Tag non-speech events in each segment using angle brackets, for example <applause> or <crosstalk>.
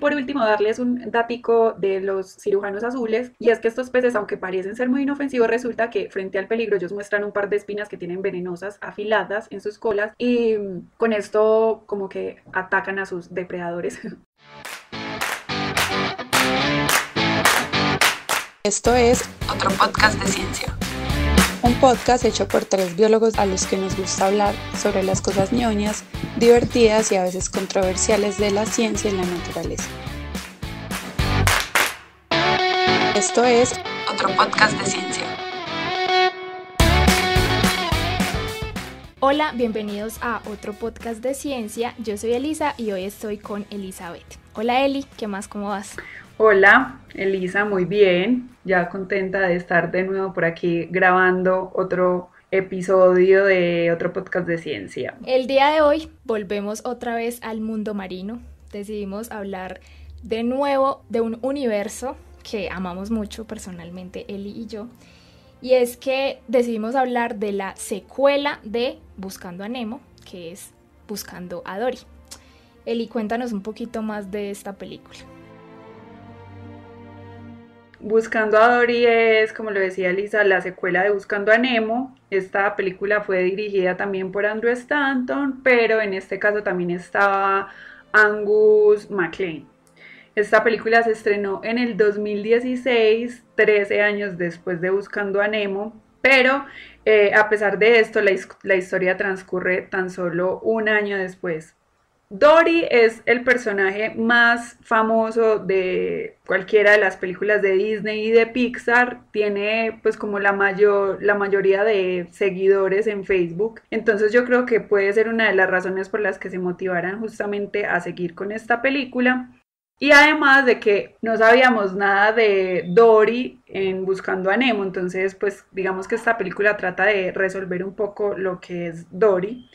Por último, darles un datico de los cirujanos azules, y es que estos peces, aunque parecen ser muy inofensivos, resulta que frente al peligro ellos muestran un par de espinas que tienen venenosas, afiladas en sus colas, y mm, con esto como que atacan a sus depredadores. <laughs> Esto es otro podcast de ciencia. Un podcast hecho por tres biólogos a los que nos gusta hablar sobre las cosas ñoñas divertidas y a veces controversiales de la ciencia y la naturaleza. Esto es otro podcast de ciencia. Hola, bienvenidos a otro podcast de ciencia. Yo soy Elisa y hoy estoy con Elizabeth. Hola Eli, ¿qué más? ¿Cómo vas? Hola, Elisa, muy bien. Ya contenta de estar de nuevo por aquí grabando otro episodio de otro podcast de ciencia. El día de hoy volvemos otra vez al mundo marino. Decidimos hablar de nuevo de un universo que amamos mucho personalmente, Eli y yo. Y es que decidimos hablar de la secuela de Buscando a Nemo, que es Buscando a Dory. Eli, cuéntanos un poquito más de esta película. Buscando a Dory es, como lo decía Lisa, la secuela de Buscando a Nemo. Esta película fue dirigida también por Andrew Stanton, pero en este caso también estaba Angus MacLean. Esta película se estrenó en el 2016, 13 años después de Buscando a Nemo, pero eh, a pesar de esto, la historia transcurre tan solo un año después. Dory es el personaje más famoso de cualquiera de las películas de Disney y de Pixar. Tiene pues como la mayor la mayoría de seguidores en Facebook. Entonces yo creo que puede ser una de las razones por las que se motivaran justamente a seguir con esta película. Y además de que no sabíamos nada de Dory en Buscando a Nemo, entonces pues digamos que esta película trata de resolver un poco lo que es Dory.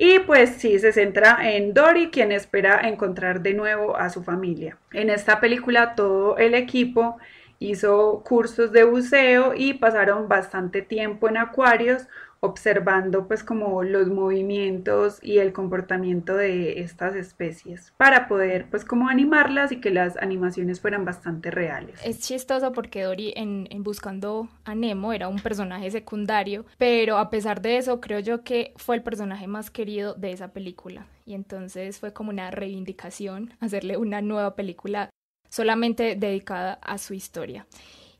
Y pues sí, se centra en Dory, quien espera encontrar de nuevo a su familia. En esta película todo el equipo hizo cursos de buceo y pasaron bastante tiempo en acuarios observando pues como los movimientos y el comportamiento de estas especies para poder pues como animarlas y que las animaciones fueran bastante reales. Es chistoso porque Dory en, en, Buscando a Nemo era un personaje secundario, pero a pesar de eso creo yo que fue el personaje más querido de esa película y entonces fue como una reivindicación hacerle una nueva película solamente dedicada a su historia.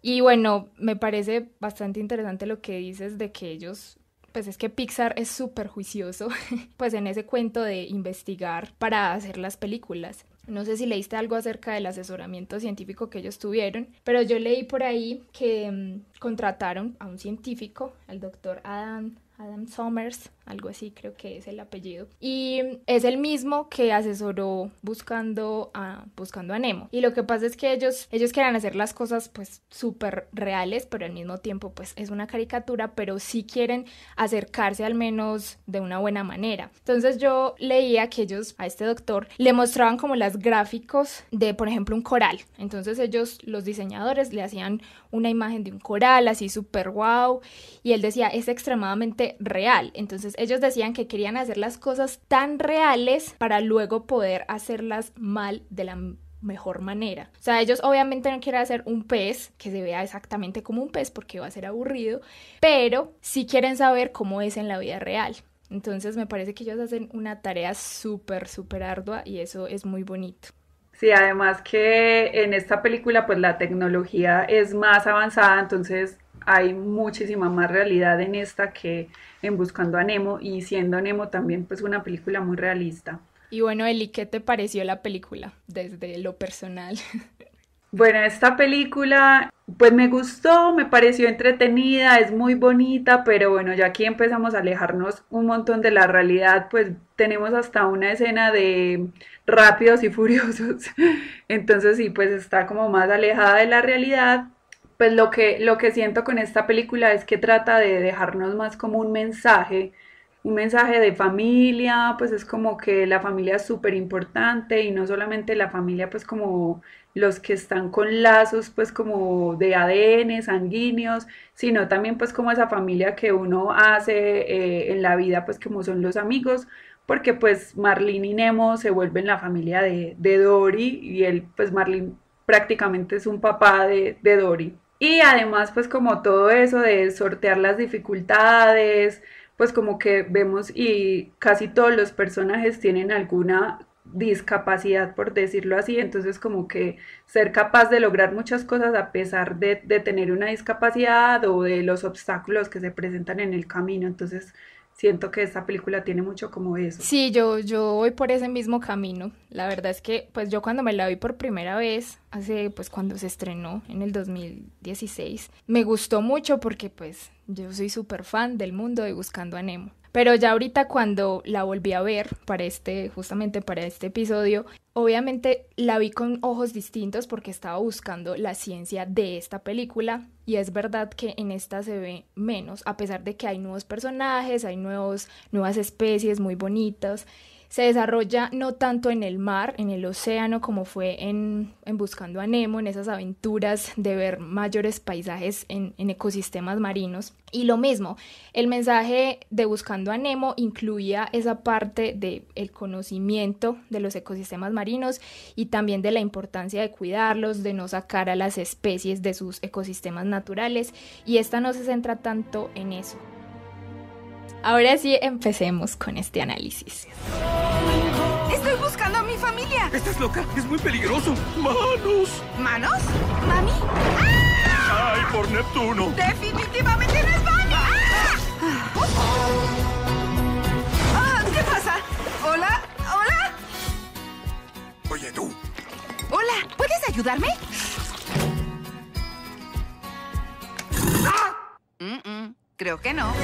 Y bueno, me parece bastante interesante lo que dices de que ellos pues es que Pixar es súper juicioso, <laughs> pues en ese cuento de investigar para hacer las películas. No sé si leíste algo acerca del asesoramiento científico que ellos tuvieron, pero yo leí por ahí que mm, contrataron a un científico, el doctor Adam Adam Summers, algo así creo que es el apellido. Y es el mismo que asesoró buscando a, buscando a Nemo. Y lo que pasa es que ellos, ellos querían hacer las cosas pues súper reales, pero al mismo tiempo pues es una caricatura, pero sí quieren acercarse al menos de una buena manera. Entonces yo leía que ellos a este doctor le mostraban como las gráficos de por ejemplo un coral. Entonces ellos, los diseñadores, le hacían una imagen de un coral así súper wow y él decía es extremadamente real. Entonces ellos decían que querían hacer las cosas tan reales para luego poder hacerlas mal de la mejor manera. O sea, ellos obviamente no quieren hacer un pez que se vea exactamente como un pez porque va a ser aburrido, pero si quieren saber cómo es en la vida real. Entonces me parece que ellos hacen una tarea súper, súper ardua y eso es muy bonito. Sí, además que en esta película pues la tecnología es más avanzada, entonces hay muchísima más realidad en esta que en Buscando a Nemo y siendo Nemo también pues una película muy realista. Y bueno, Eli, ¿qué te pareció la película desde lo personal? <laughs> Bueno, esta película pues me gustó, me pareció entretenida, es muy bonita, pero bueno, ya aquí empezamos a alejarnos un montón de la realidad, pues tenemos hasta una escena de rápidos y furiosos, <laughs> entonces sí, pues está como más alejada de la realidad, pues lo que, lo que siento con esta película es que trata de dejarnos más como un mensaje, un mensaje de familia, pues es como que la familia es súper importante y no solamente la familia pues como los que están con lazos pues como de ADN, sanguíneos, sino también pues como esa familia que uno hace eh, en la vida pues como son los amigos, porque pues Marlene y Nemo se vuelven la familia de, de Dory y él pues Marlene prácticamente es un papá de, de Dory. Y además pues como todo eso de sortear las dificultades, pues como que vemos y casi todos los personajes tienen alguna discapacidad, por decirlo así, entonces como que ser capaz de lograr muchas cosas a pesar de, tener una discapacidad o de los obstáculos que se presentan en el camino, entonces siento que esta película tiene mucho como eso. Sí, yo, yo voy por ese mismo camino, la verdad es que pues yo cuando me la vi por primera vez, hace pues cuando se estrenó en el 2016, me gustó mucho porque pues yo soy súper fan del mundo de Buscando a Nemo. Pero ya ahorita cuando la volví a ver para este, justamente para este episodio, obviamente la vi con ojos distintos porque estaba buscando la ciencia de esta película y es verdad que en esta se ve menos, a pesar de que hay nuevos personajes, hay nuevos, nuevas especies muy bonitas se desarrolla no tanto en el mar, en el océano, como fue en, Buscando a Nemo, en esas aventuras de ver mayores paisajes en, ecosistemas marinos. Y lo mismo, el mensaje de Buscando a Nemo incluía esa parte del el conocimiento de los ecosistemas marinos y también de la importancia de cuidarlos, de no sacar a las especies de sus ecosistemas naturales. Y esta no se centra tanto en eso. Ahora sí, empecemos con este análisis. Estoy buscando a mi familia. ¿Estás loca? Es muy peligroso. ¡Manos! ¿Manos? ¿Mami? ¡Ah! ¡Ay, por Neptuno! ¡Definitivamente no es Mami! ¿Qué pasa? ¿Hola? ¿Hola? Oye, tú. Hola, ¿puedes ayudarme? ¡Ah! creo que no.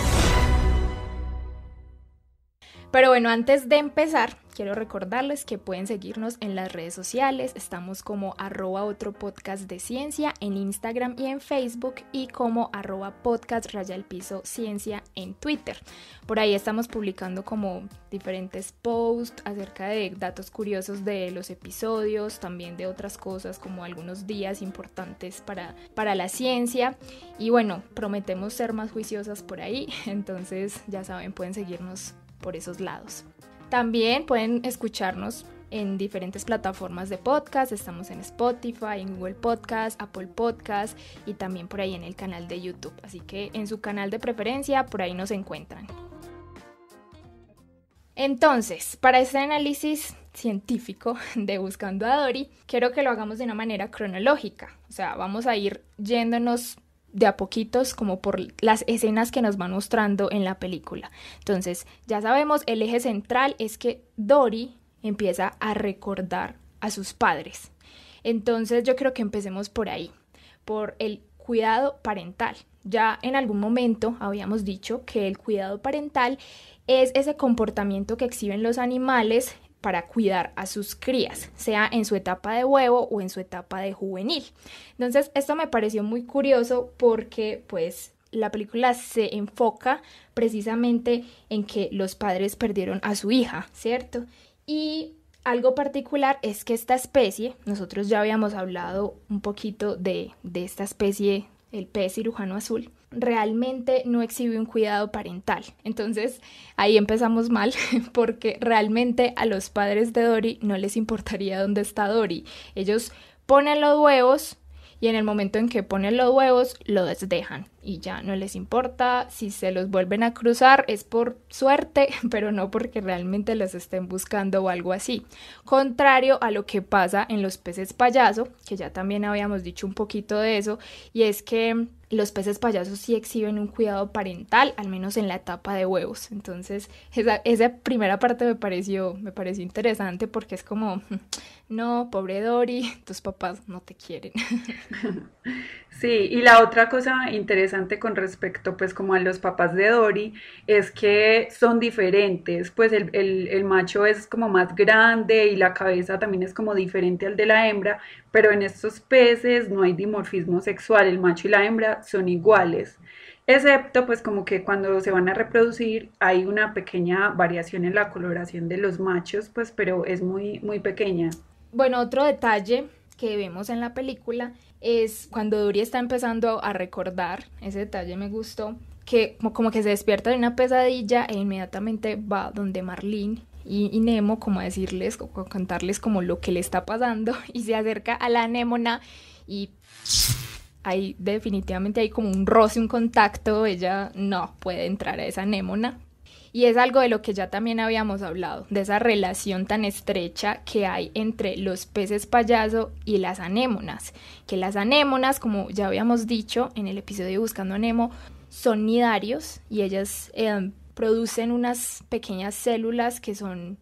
Pero bueno, antes de empezar, quiero recordarles que pueden seguirnos en las redes sociales. Estamos como arroba otro podcast de ciencia en Instagram y en Facebook y como arroba podcast raya el piso ciencia en Twitter. Por ahí estamos publicando como diferentes posts acerca de datos curiosos de los episodios, también de otras cosas como algunos días importantes para, para la ciencia. Y bueno, prometemos ser más juiciosas por ahí. <laughs> Entonces ya saben, pueden seguirnos por esos lados. También pueden escucharnos en diferentes plataformas de podcast. Estamos en Spotify, en Google Podcast, Apple Podcast y también por ahí en el canal de YouTube. Así que en su canal de preferencia, por ahí nos encuentran. Entonces, para este análisis científico <laughs> de Buscando a Dory, quiero que lo hagamos de una manera cronológica. O sea, vamos a ir yéndonos de a poquitos como por las escenas que nos van mostrando en la película. Entonces, ya sabemos, el eje central es que Dory empieza a recordar a sus padres. Entonces, yo creo que empecemos por ahí, por el cuidado parental. Ya en algún momento habíamos dicho que el cuidado parental es ese comportamiento que exhiben los animales para cuidar a sus crías, sea en su etapa de huevo o en su etapa de juvenil. Entonces, esto me pareció muy curioso porque pues la película se enfoca precisamente en que los padres perdieron a su hija, ¿cierto? Y algo particular es que esta especie, nosotros ya habíamos hablado un poquito de, de esta especie, el pez cirujano azul, realmente no exhibe un cuidado parental. Entonces ahí empezamos mal <laughs> porque realmente a los padres de Dory no les importaría dónde está Dory. Ellos ponen los huevos y en el momento en que ponen los huevos los dejan y ya no les importa. Si se los vuelven a cruzar es por suerte, <laughs> pero no porque realmente los estén buscando o algo así. Contrario a lo que pasa en los peces payaso, que ya también habíamos dicho un poquito de eso, y es que los peces payasos sí exhiben un cuidado parental, al menos en la etapa de huevos. Entonces, esa, esa, primera parte me pareció, me pareció interesante porque es como, mm, no, pobre Dory, <laughs> tus papás no te quieren. <laughs> Sí, y la otra cosa interesante con respecto pues como a los papás de Dory es que son diferentes, pues el, el, macho es como más grande y la cabeza también es como diferente al de la hembra, pero en estos peces no hay dimorfismo sexual, el macho y la hembra son iguales, excepto pues como que cuando se van a reproducir hay una pequeña variación en la coloración de los machos, pues pero es muy, muy pequeña. Bueno, otro detalle que vemos en la película es cuando Duri está empezando a recordar, ese detalle me gustó, que como, que se despierta de una pesadilla e inmediatamente va donde Marlene y, Nemo como a decirles, o a contarles como lo que le está pasando <laughs> y se acerca a la anémona y ahí definitivamente hay como un roce, un contacto, ella no puede entrar a esa anémona y es algo de lo que ya también habíamos hablado, de esa relación tan estrecha que hay entre los peces payaso y las anémonas. Que las anémonas, como ya habíamos dicho en el episodio de Buscando anemo son nidarios y ellas em, producen unas pequeñas células que son,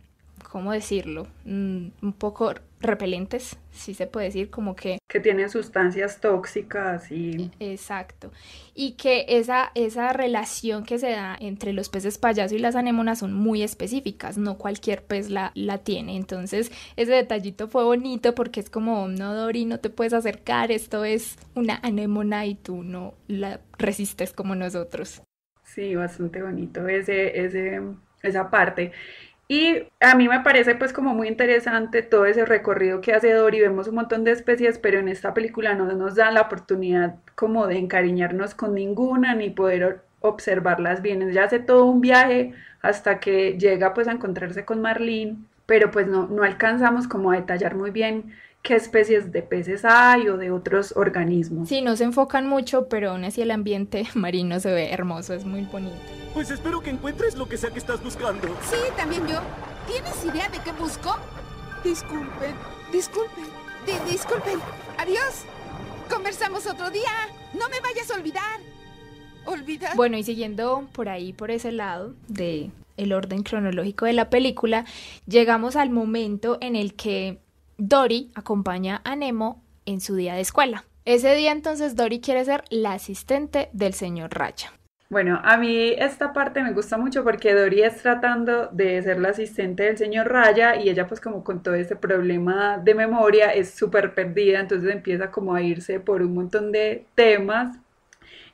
¿cómo decirlo?, mm, un poco repelentes, si se puede decir, como que... Que tienen sustancias tóxicas y... E, exacto. Y que esa, esa relación que se da entre los peces payaso y las anémonas son muy específicas, no cualquier pez la, la tiene. Entonces ese detallito fue bonito porque es como, no, Dori, no te puedes acercar, esto es una anémona y tú no la resistes como nosotros. Sí, bastante bonito ese, ese, esa parte. Y a mí me parece pues como muy interesante todo ese recorrido que hace Dory, vemos un montón de especies, pero en esta película no nos dan la oportunidad como de encariñarnos con ninguna ni poder observarlas bien. ya hace todo un viaje hasta que llega pues a encontrarse con Marlene, pero pues no, no alcanzamos como a detallar muy bien qué especies de peces hay o de otros organismos. Sí, no se enfocan mucho, pero aún así el ambiente <laughs> marino se ve hermoso, es muy bonito. Pues espero que encuentres lo que sea que estás buscando. Sí, también yo. ¿Tienes idea de qué busco? Disculpen, disculpen, disculpen. Adiós. Conversamos otro día. No me vayas a olvidar. Olvidar. Bueno, y siguiendo por ahí, por ese lado de el orden cronológico de la película, llegamos al momento en el que Dory acompaña a Nemo en su día de escuela. Ese día entonces Dory quiere ser la asistente del señor Raya. Bueno, a mí esta parte me gusta mucho porque Dory es tratando de ser la asistente del señor Raya y ella pues como con todo ese problema de memoria es súper perdida, entonces empieza como a irse por un montón de temas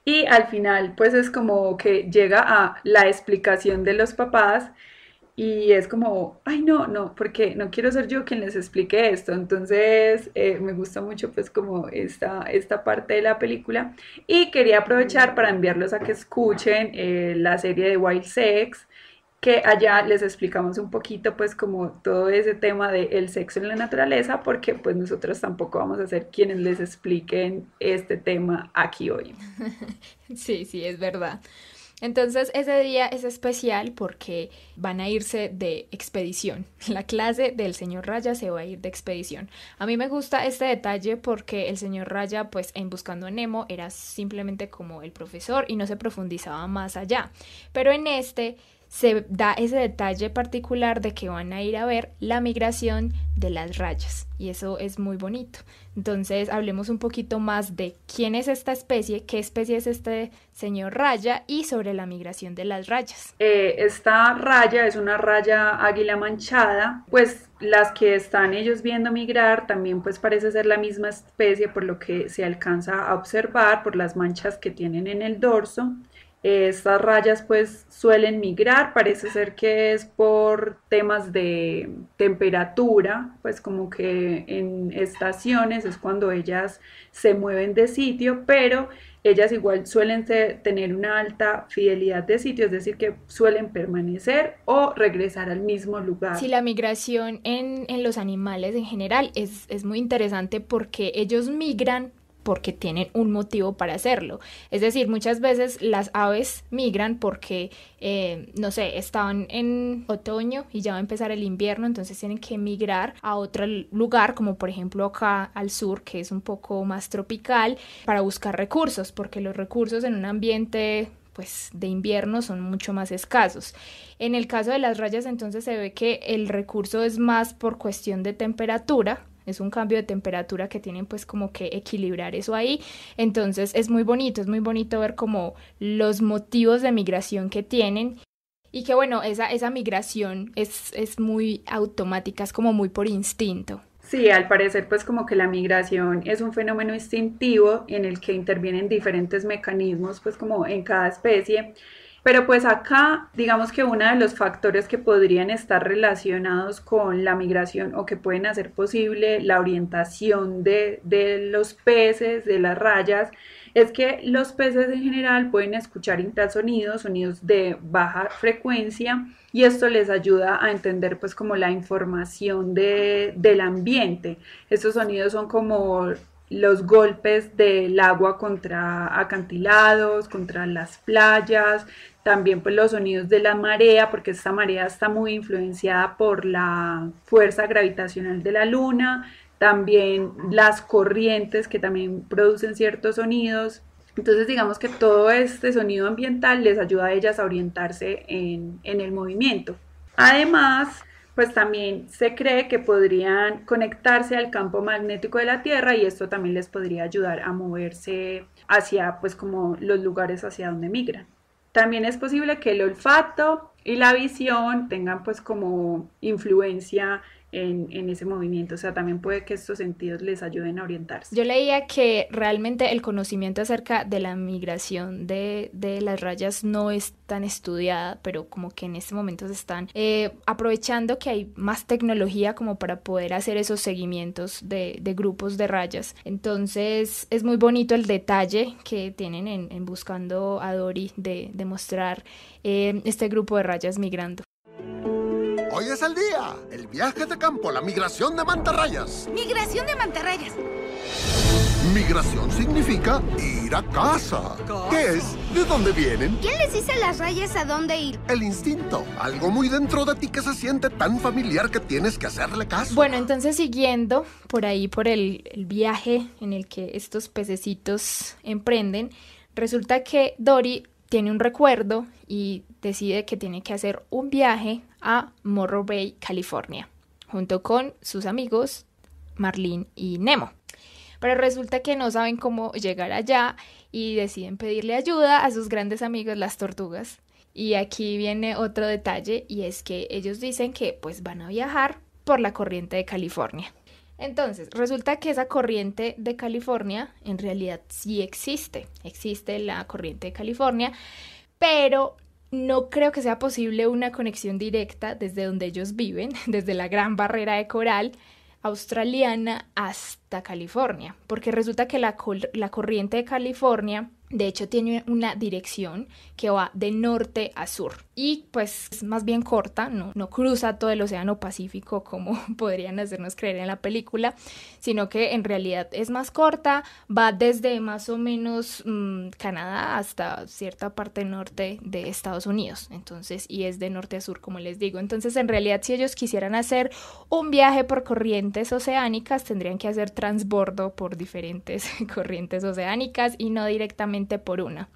y al final pues es como que llega a la explicación de los papás y es como, ay no, no, porque no quiero ser yo quien les explique esto. Entonces eh, me gusta mucho pues como esta, esta parte de la película y quería aprovechar para enviarlos a que escuchen eh, la serie de Wild Sex que allá les explicamos un poquito pues como todo ese tema del el sexo en la naturaleza porque pues nosotros tampoco vamos a ser quienes les expliquen este tema aquí hoy. <laughs> Sí, sí, es verdad. Entonces ese día es especial porque van a irse de expedición. <laughs> La clase del señor Raya se va a ir de expedición. A mí me gusta este detalle porque el señor Raya pues en Buscando a Nemo era simplemente como el profesor y no se profundizaba más allá. Pero en este se da ese detalle particular de que van a ir a ver la migración de las rayas y eso es muy bonito. Entonces hablemos un poquito más de quién es esta especie, qué especie es este señor raya y sobre la migración de las rayas. Eh, esta raya es una raya águila manchada, pues las que están ellos viendo migrar también pues parece ser la misma especie por lo que se alcanza a observar por las manchas que tienen en el dorso estas rayas pues suelen migrar, parece ser que es por temas de temperatura, pues como que en estaciones es cuando ellas se mueven de sitio, pero ellas igual suelen tener una alta fidelidad de sitio, es decir, que suelen permanecer o regresar al mismo lugar. Sí, la migración en, los animales en general es, es muy interesante porque ellos migran porque tienen un motivo para hacerlo. Es decir, muchas veces las aves migran porque, eh, no sé, estaban en otoño y ya va a empezar el invierno, entonces tienen que migrar a otro lugar, como por ejemplo acá al sur, que es un poco más tropical, para buscar recursos, porque los recursos en un ambiente pues de invierno son mucho más escasos. En el caso de las rayas entonces se ve que el recurso es más por cuestión de temperatura, es un cambio de temperatura que tienen pues como que equilibrar eso ahí. Entonces es muy bonito, es muy bonito ver como los motivos de migración que tienen. Y que bueno, esa, esa migración es, es muy automática, es como muy por instinto. Sí, al parecer pues como que la migración es un fenómeno instintivo en el que intervienen diferentes mecanismos pues como en cada especie pero pues acá, digamos que uno de los factores que podrían estar relacionados con la migración o que pueden hacer posible la orientación de, los peces, de las rayas, es que los peces en general pueden escuchar intrasonidos, sonidos de baja frecuencia, y esto les ayuda a entender pues como la información del ambiente. Estos sonidos son como los golpes del agua contra acantilados, contra las playas, también pues los sonidos de la marea, porque esta marea está muy influenciada por la fuerza gravitacional de la luna, también las corrientes que también producen ciertos sonidos. Entonces digamos que todo este sonido ambiental les ayuda a ellas a orientarse en, en el movimiento. Además, pues también se cree que podrían conectarse al campo magnético de la Tierra y esto también les podría ayudar a moverse hacia pues como los lugares hacia donde migran. También es posible que el olfato y la visión tengan pues como influencia en, ese movimiento. O sea, también puede que estos sentidos les ayuden a orientarse. Yo leía que realmente el conocimiento acerca de la migración de, de las rayas no es tan estudiada, pero como que en este momento se están eh, aprovechando que hay más tecnología como para poder hacer esos seguimientos de, de, grupos de rayas. Entonces es muy bonito el detalle que tienen en, en Buscando a Dory de, de mostrar eh, este grupo de rayas migrando. Hoy es el día. El viaje de campo, la migración de mantarrayas. Migración de mantarrayas. Migración significa ir a casa. ¿Qué es? ¿De dónde vienen? ¿Quién les dice a las rayas a dónde ir? El instinto. Algo muy dentro de ti que se siente tan familiar que tienes que hacerle caso. Bueno, entonces siguiendo por ahí, por el, el viaje en el que estos pececitos emprenden, resulta que Dory tiene un recuerdo y decide que tiene que hacer un viaje a Morro Bay, California, junto con sus amigos Marlene y Nemo. Pero resulta que no saben cómo llegar allá y deciden pedirle ayuda a sus grandes amigos las tortugas. Y aquí viene otro detalle y es que ellos dicen que pues van a viajar por la corriente de California. Entonces, resulta que esa corriente de California en realidad sí existe. Existe la corriente de California, pero no creo que sea posible una conexión directa desde donde ellos viven, <laughs> desde la gran barrera de coral australiana hasta California, porque resulta que la, la corriente de California de hecho, tiene una dirección que va de norte a sur y pues es más bien corta, no, no cruza todo el Océano Pacífico como <laughs> podrían hacernos creer en la película, sino que en realidad es más corta, va desde más o menos mm, Canadá hasta cierta parte norte de Estados Unidos, entonces, y es de norte a sur, como les digo. Entonces, en realidad, si ellos quisieran hacer un viaje por corrientes oceánicas, tendrían que hacer transbordo por diferentes <laughs> corrientes oceánicas y no directamente por una.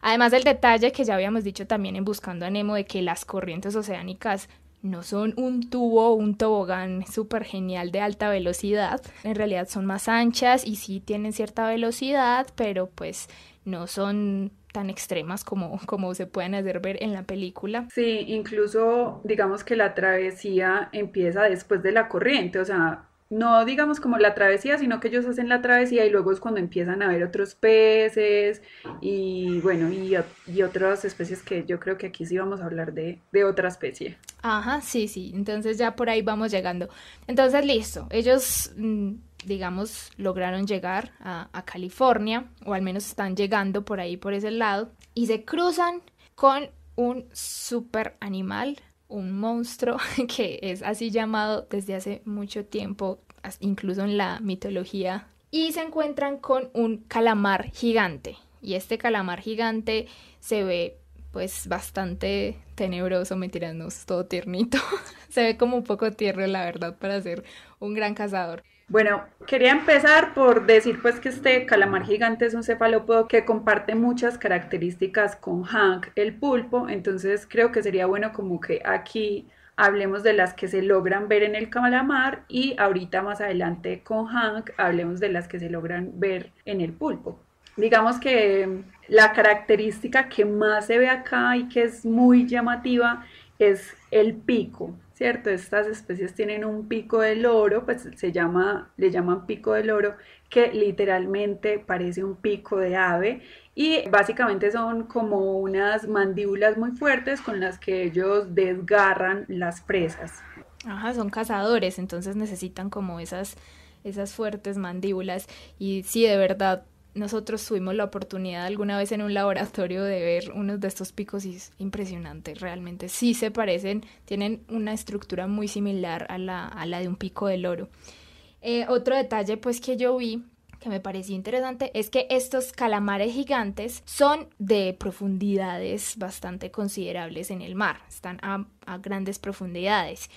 Además del detalle que ya habíamos dicho también en Buscando a Nemo de que las corrientes oceánicas no son un tubo un tobogán súper genial de alta velocidad. En realidad son más anchas y sí tienen cierta velocidad, pero pues no son tan extremas como, como se pueden hacer ver en la película. Sí, incluso digamos que la travesía empieza después de la corriente, o sea, no digamos como la travesía, sino que ellos hacen la travesía y luego es cuando empiezan a ver otros peces y bueno, y, otras especies que yo creo que aquí sí vamos a hablar de, otra especie. Ajá, sí, sí, entonces ya por ahí vamos llegando. Entonces, listo, ellos, mm, digamos, lograron llegar a, a California, o al menos están llegando por ahí, por ese lado, y se cruzan con un super animal un monstruo <laughs> que es así llamado desde hace mucho tiempo, incluso en la mitología, y se encuentran con un calamar gigante. Y este calamar gigante se ve pues bastante tenebroso, me tiran todo tiernito. <laughs> se ve como un poco tierno, la verdad, para ser un gran cazador. Bueno, quería empezar por decir pues que este calamar gigante es un cefalópodo que comparte muchas características con Hank, el pulpo, entonces creo que sería bueno como que aquí hablemos de las que se logran ver en el calamar y ahorita más adelante con Hank hablemos de las que se logran ver en el pulpo. Digamos que em, la característica que más se ve acá y que es muy llamativa es el pico. ¿cierto? Estas especies tienen un pico de loro, pues se llama, le llaman pico de loro, que literalmente parece un pico de ave y básicamente son como unas mandíbulas muy fuertes con las que ellos desgarran las presas. Ajá, son cazadores, entonces necesitan como esas esas fuertes mandíbulas y sí de verdad nosotros tuvimos la oportunidad alguna vez en un laboratorio de ver unos de estos picos y es impresionante, realmente sí se parecen, tienen una estructura muy similar a la, de un pico de oro. Eh, otro detalle pues que yo vi que me pareció interesante es que estos calamares gigantes son de profundidades bastante considerables en el mar, están a, a grandes profundidades.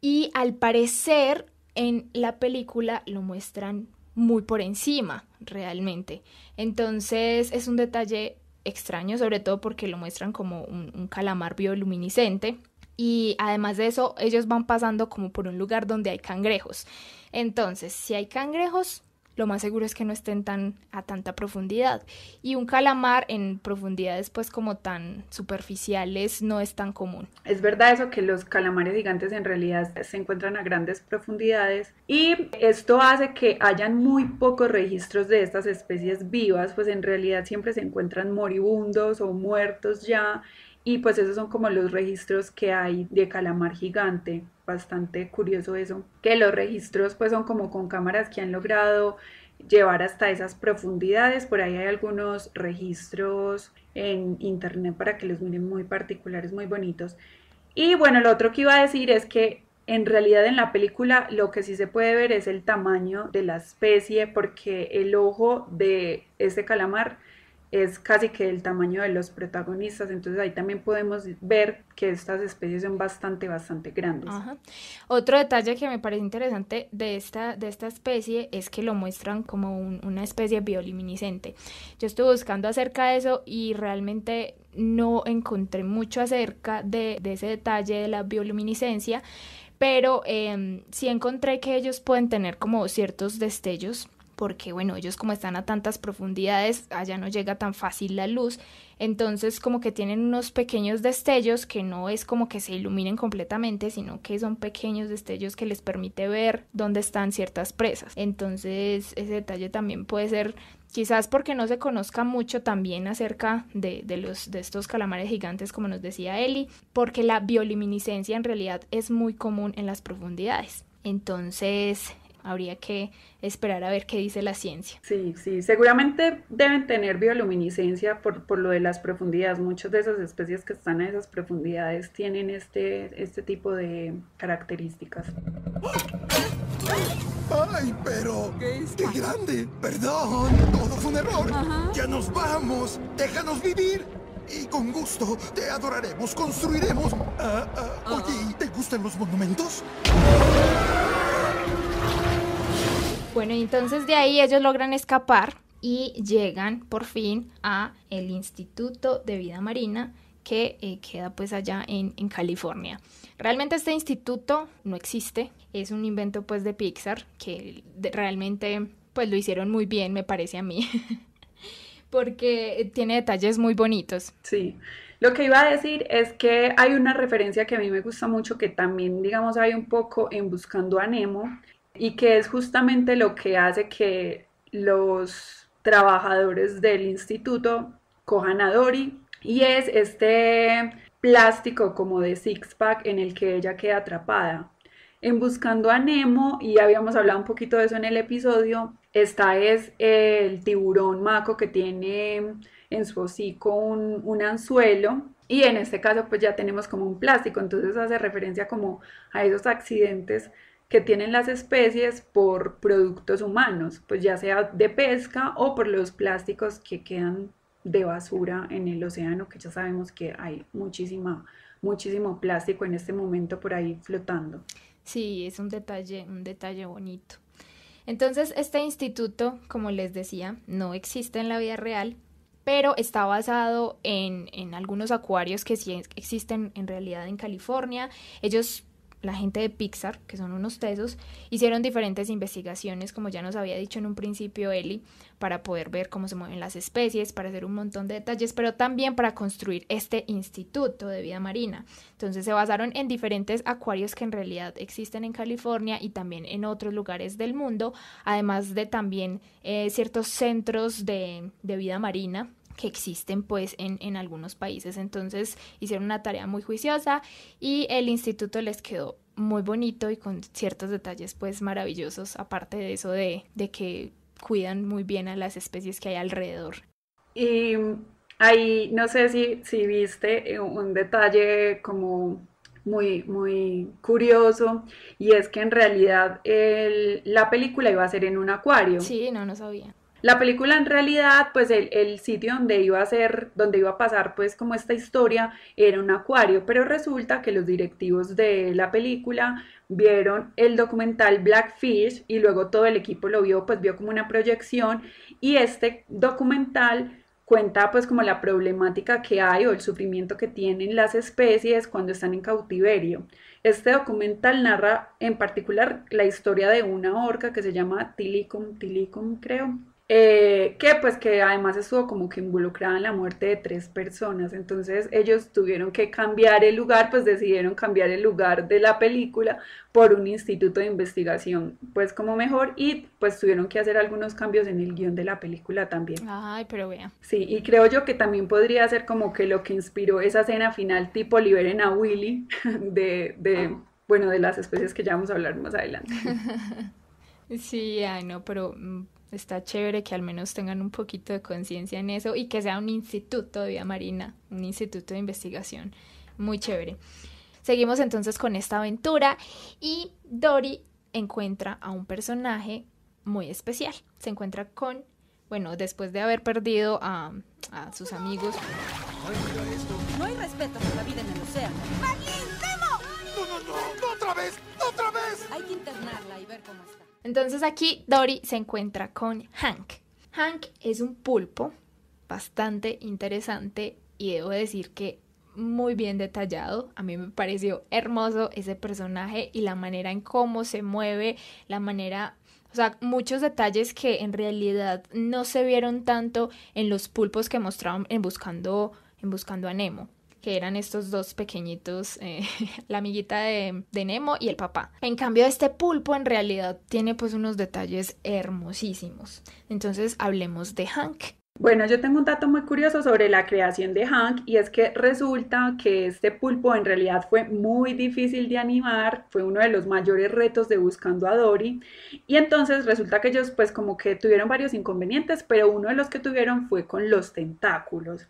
Y al parecer en la película lo muestran muy por encima, realmente. Entonces es un detalle extraño, sobre todo porque lo muestran como un, calamar bioluminiscente. Y además de eso, ellos van pasando como por un lugar donde hay cangrejos. Entonces, si hay cangrejos, lo más seguro es que no estén tan a tanta profundidad. Y un calamar en profundidades pues como tan superficiales no es tan común. Es verdad eso que los calamares gigantes en realidad se encuentran a grandes profundidades y esto hace que hayan muy pocos registros de estas especies vivas, pues en realidad siempre se encuentran moribundos o muertos ya y pues esos son como los registros que hay de calamar gigante. Bastante curioso eso. Que los registros pues son como con cámaras que han logrado llevar hasta esas profundidades. Por ahí hay algunos registros en internet para que los miren muy particulares, muy bonitos. Y bueno, lo otro que iba a decir es que en realidad en la película lo que sí se puede ver es el tamaño de la especie porque el ojo de ese calamar es casi que el tamaño de los protagonistas, entonces ahí también podemos ver que estas especies son bastante, bastante grandes. Otro detalle que me parece interesante de esta, de esta especie es que lo muestran como una especie bioluminiscente. Yo estuve buscando acerca de eso y realmente no encontré mucho acerca de, ese detalle de la bioluminiscencia, pero em, sí encontré que ellos pueden tener como ciertos destellos porque bueno, ellos como están a tantas profundidades, allá no llega tan fácil la luz, entonces como que tienen unos pequeños destellos que no es como que se iluminen completamente, sino que son pequeños destellos que les permite ver dónde están ciertas presas. Entonces ese detalle también puede ser quizás porque no se conozca mucho también acerca de, de, los, de estos calamares gigantes, como nos decía Eli, porque la bioluminiscencia en realidad es muy común en las profundidades. Entonces, habría que esperar a ver qué dice la ciencia. Sí, sí, seguramente deben tener bioluminiscencia por, lo de las profundidades. Muchas de esas especies que están a esas profundidades tienen este, este tipo de características. ¡Ay, pero! ¡Qué, grande! ¡Perdón! ¡Todo fue un error! ¡Ya nos vamos! ¡Déjanos vivir! Y con gusto te adoraremos, construiremos. Ah, ah, oye, ¿te gustan los monumentos? Bueno, entonces de ahí ellos logran escapar y llegan por fin a el Instituto de Vida Marina que eh, queda pues allá en, en, California. Realmente este instituto no existe, es un invento pues de Pixar que realmente pues lo hicieron muy bien me parece a mí <laughs> porque tiene detalles muy bonitos. Sí, lo que iba a decir es que hay una referencia que a mí me gusta mucho que también digamos hay un poco en Buscando a Nemo y que es justamente lo que hace que los trabajadores del instituto cojan a Dory y es este plástico como de six-pack en el que ella queda atrapada. En Buscando a Nemo, y habíamos hablado un poquito de eso en el episodio, esta es el tiburón maco que tiene en su hocico un, un anzuelo y en este caso pues ya tenemos como un plástico, entonces hace referencia como a esos accidentes que tienen las especies por productos humanos, pues ya sea de pesca o por los plásticos que quedan de basura en el océano, que ya sabemos que hay muchísima, muchísimo plástico en este momento por ahí flotando. Sí, es un detalle, un detalle bonito. Entonces, este instituto, como les decía, no existe en la vida real, pero está basado en, en, algunos acuarios que sí existen en realidad en California. Ellos la gente de Pixar, que son unos tesos, hicieron diferentes investigaciones, como ya nos había dicho en un principio Eli, para poder ver cómo se mueven las especies, para hacer un montón de detalles, pero también para construir este instituto de vida marina. Entonces se basaron en diferentes acuarios que en realidad existen en California y también en otros lugares del mundo, además de también eh, ciertos centros de vida marina que existen pues en, algunos países. Entonces hicieron una tarea muy juiciosa y el instituto les quedó muy bonito y con ciertos detalles pues maravillosos, aparte de eso de, que cuidan muy bien a las especies que hay alrededor. Y ahí no sé si, si viste eh, un detalle como muy, muy curioso y es que en realidad la película iba a ser en un acuario. Sí, no, no sabía. La película en realidad, pues el, sitio donde iba a ser, donde iba a pasar pues como esta historia era un acuario, pero resulta que los directivos de la película vieron el documental Blackfish y luego todo el equipo lo vio, pues vio como una proyección y este documental cuenta pues como la problemática que hay o el sufrimiento que tienen las especies cuando están en cautiverio. Este documental narra en particular la historia de una orca que se llama Tilicum, Tilicum creo, eh, que pues que además estuvo como que involucrada en la muerte de tres personas, entonces ellos tuvieron que cambiar el lugar, pues decidieron cambiar el lugar de la película por un instituto de investigación, pues como mejor, y pues tuvieron que hacer algunos cambios en el guión de la película también. Ay, pero vea. Sí, y creo yo que también podría ser como que lo que inspiró esa escena final tipo liberen a Willy <laughs> de, de bueno, de las especies que ya vamos a hablar más adelante. <laughs> Sí, ay no, pero mm, está chévere que al menos tengan un poquito de conciencia en eso y que sea un instituto de vida marina, un instituto de investigación. Muy chévere. Seguimos entonces con esta aventura y Dory encuentra a un personaje muy especial. Se encuentra con, bueno, después de haber perdido a, sus amigos. No hay respeto por la vida en el océano. ¡Marlene, no, no! ¡Otra vez! ¡Otra vez! Hay que internarla y ver cómo está. Entonces aquí Dory se encuentra con Hank. Hank es un pulpo bastante interesante y debo decir que muy bien detallado. A mí me pareció hermoso ese personaje y la manera en cómo se mueve, la manera, o sea, muchos detalles que en realidad no se vieron tanto en los pulpos que mostraban en buscando en buscando a Nemo que eran estos dos pequeñitos, eh, <laughs> la amiguita de, de, Nemo y el papá. En cambio, este pulpo en realidad tiene pues unos detalles hermosísimos. Entonces, hablemos de Hank. Bueno, yo tengo un dato muy curioso sobre la creación de Hank y es que resulta que este pulpo en realidad fue muy difícil de animar, fue uno de los mayores retos de Buscando a Dory y entonces resulta que ellos pues como que tuvieron varios inconvenientes, pero uno de los que tuvieron fue con los tentáculos.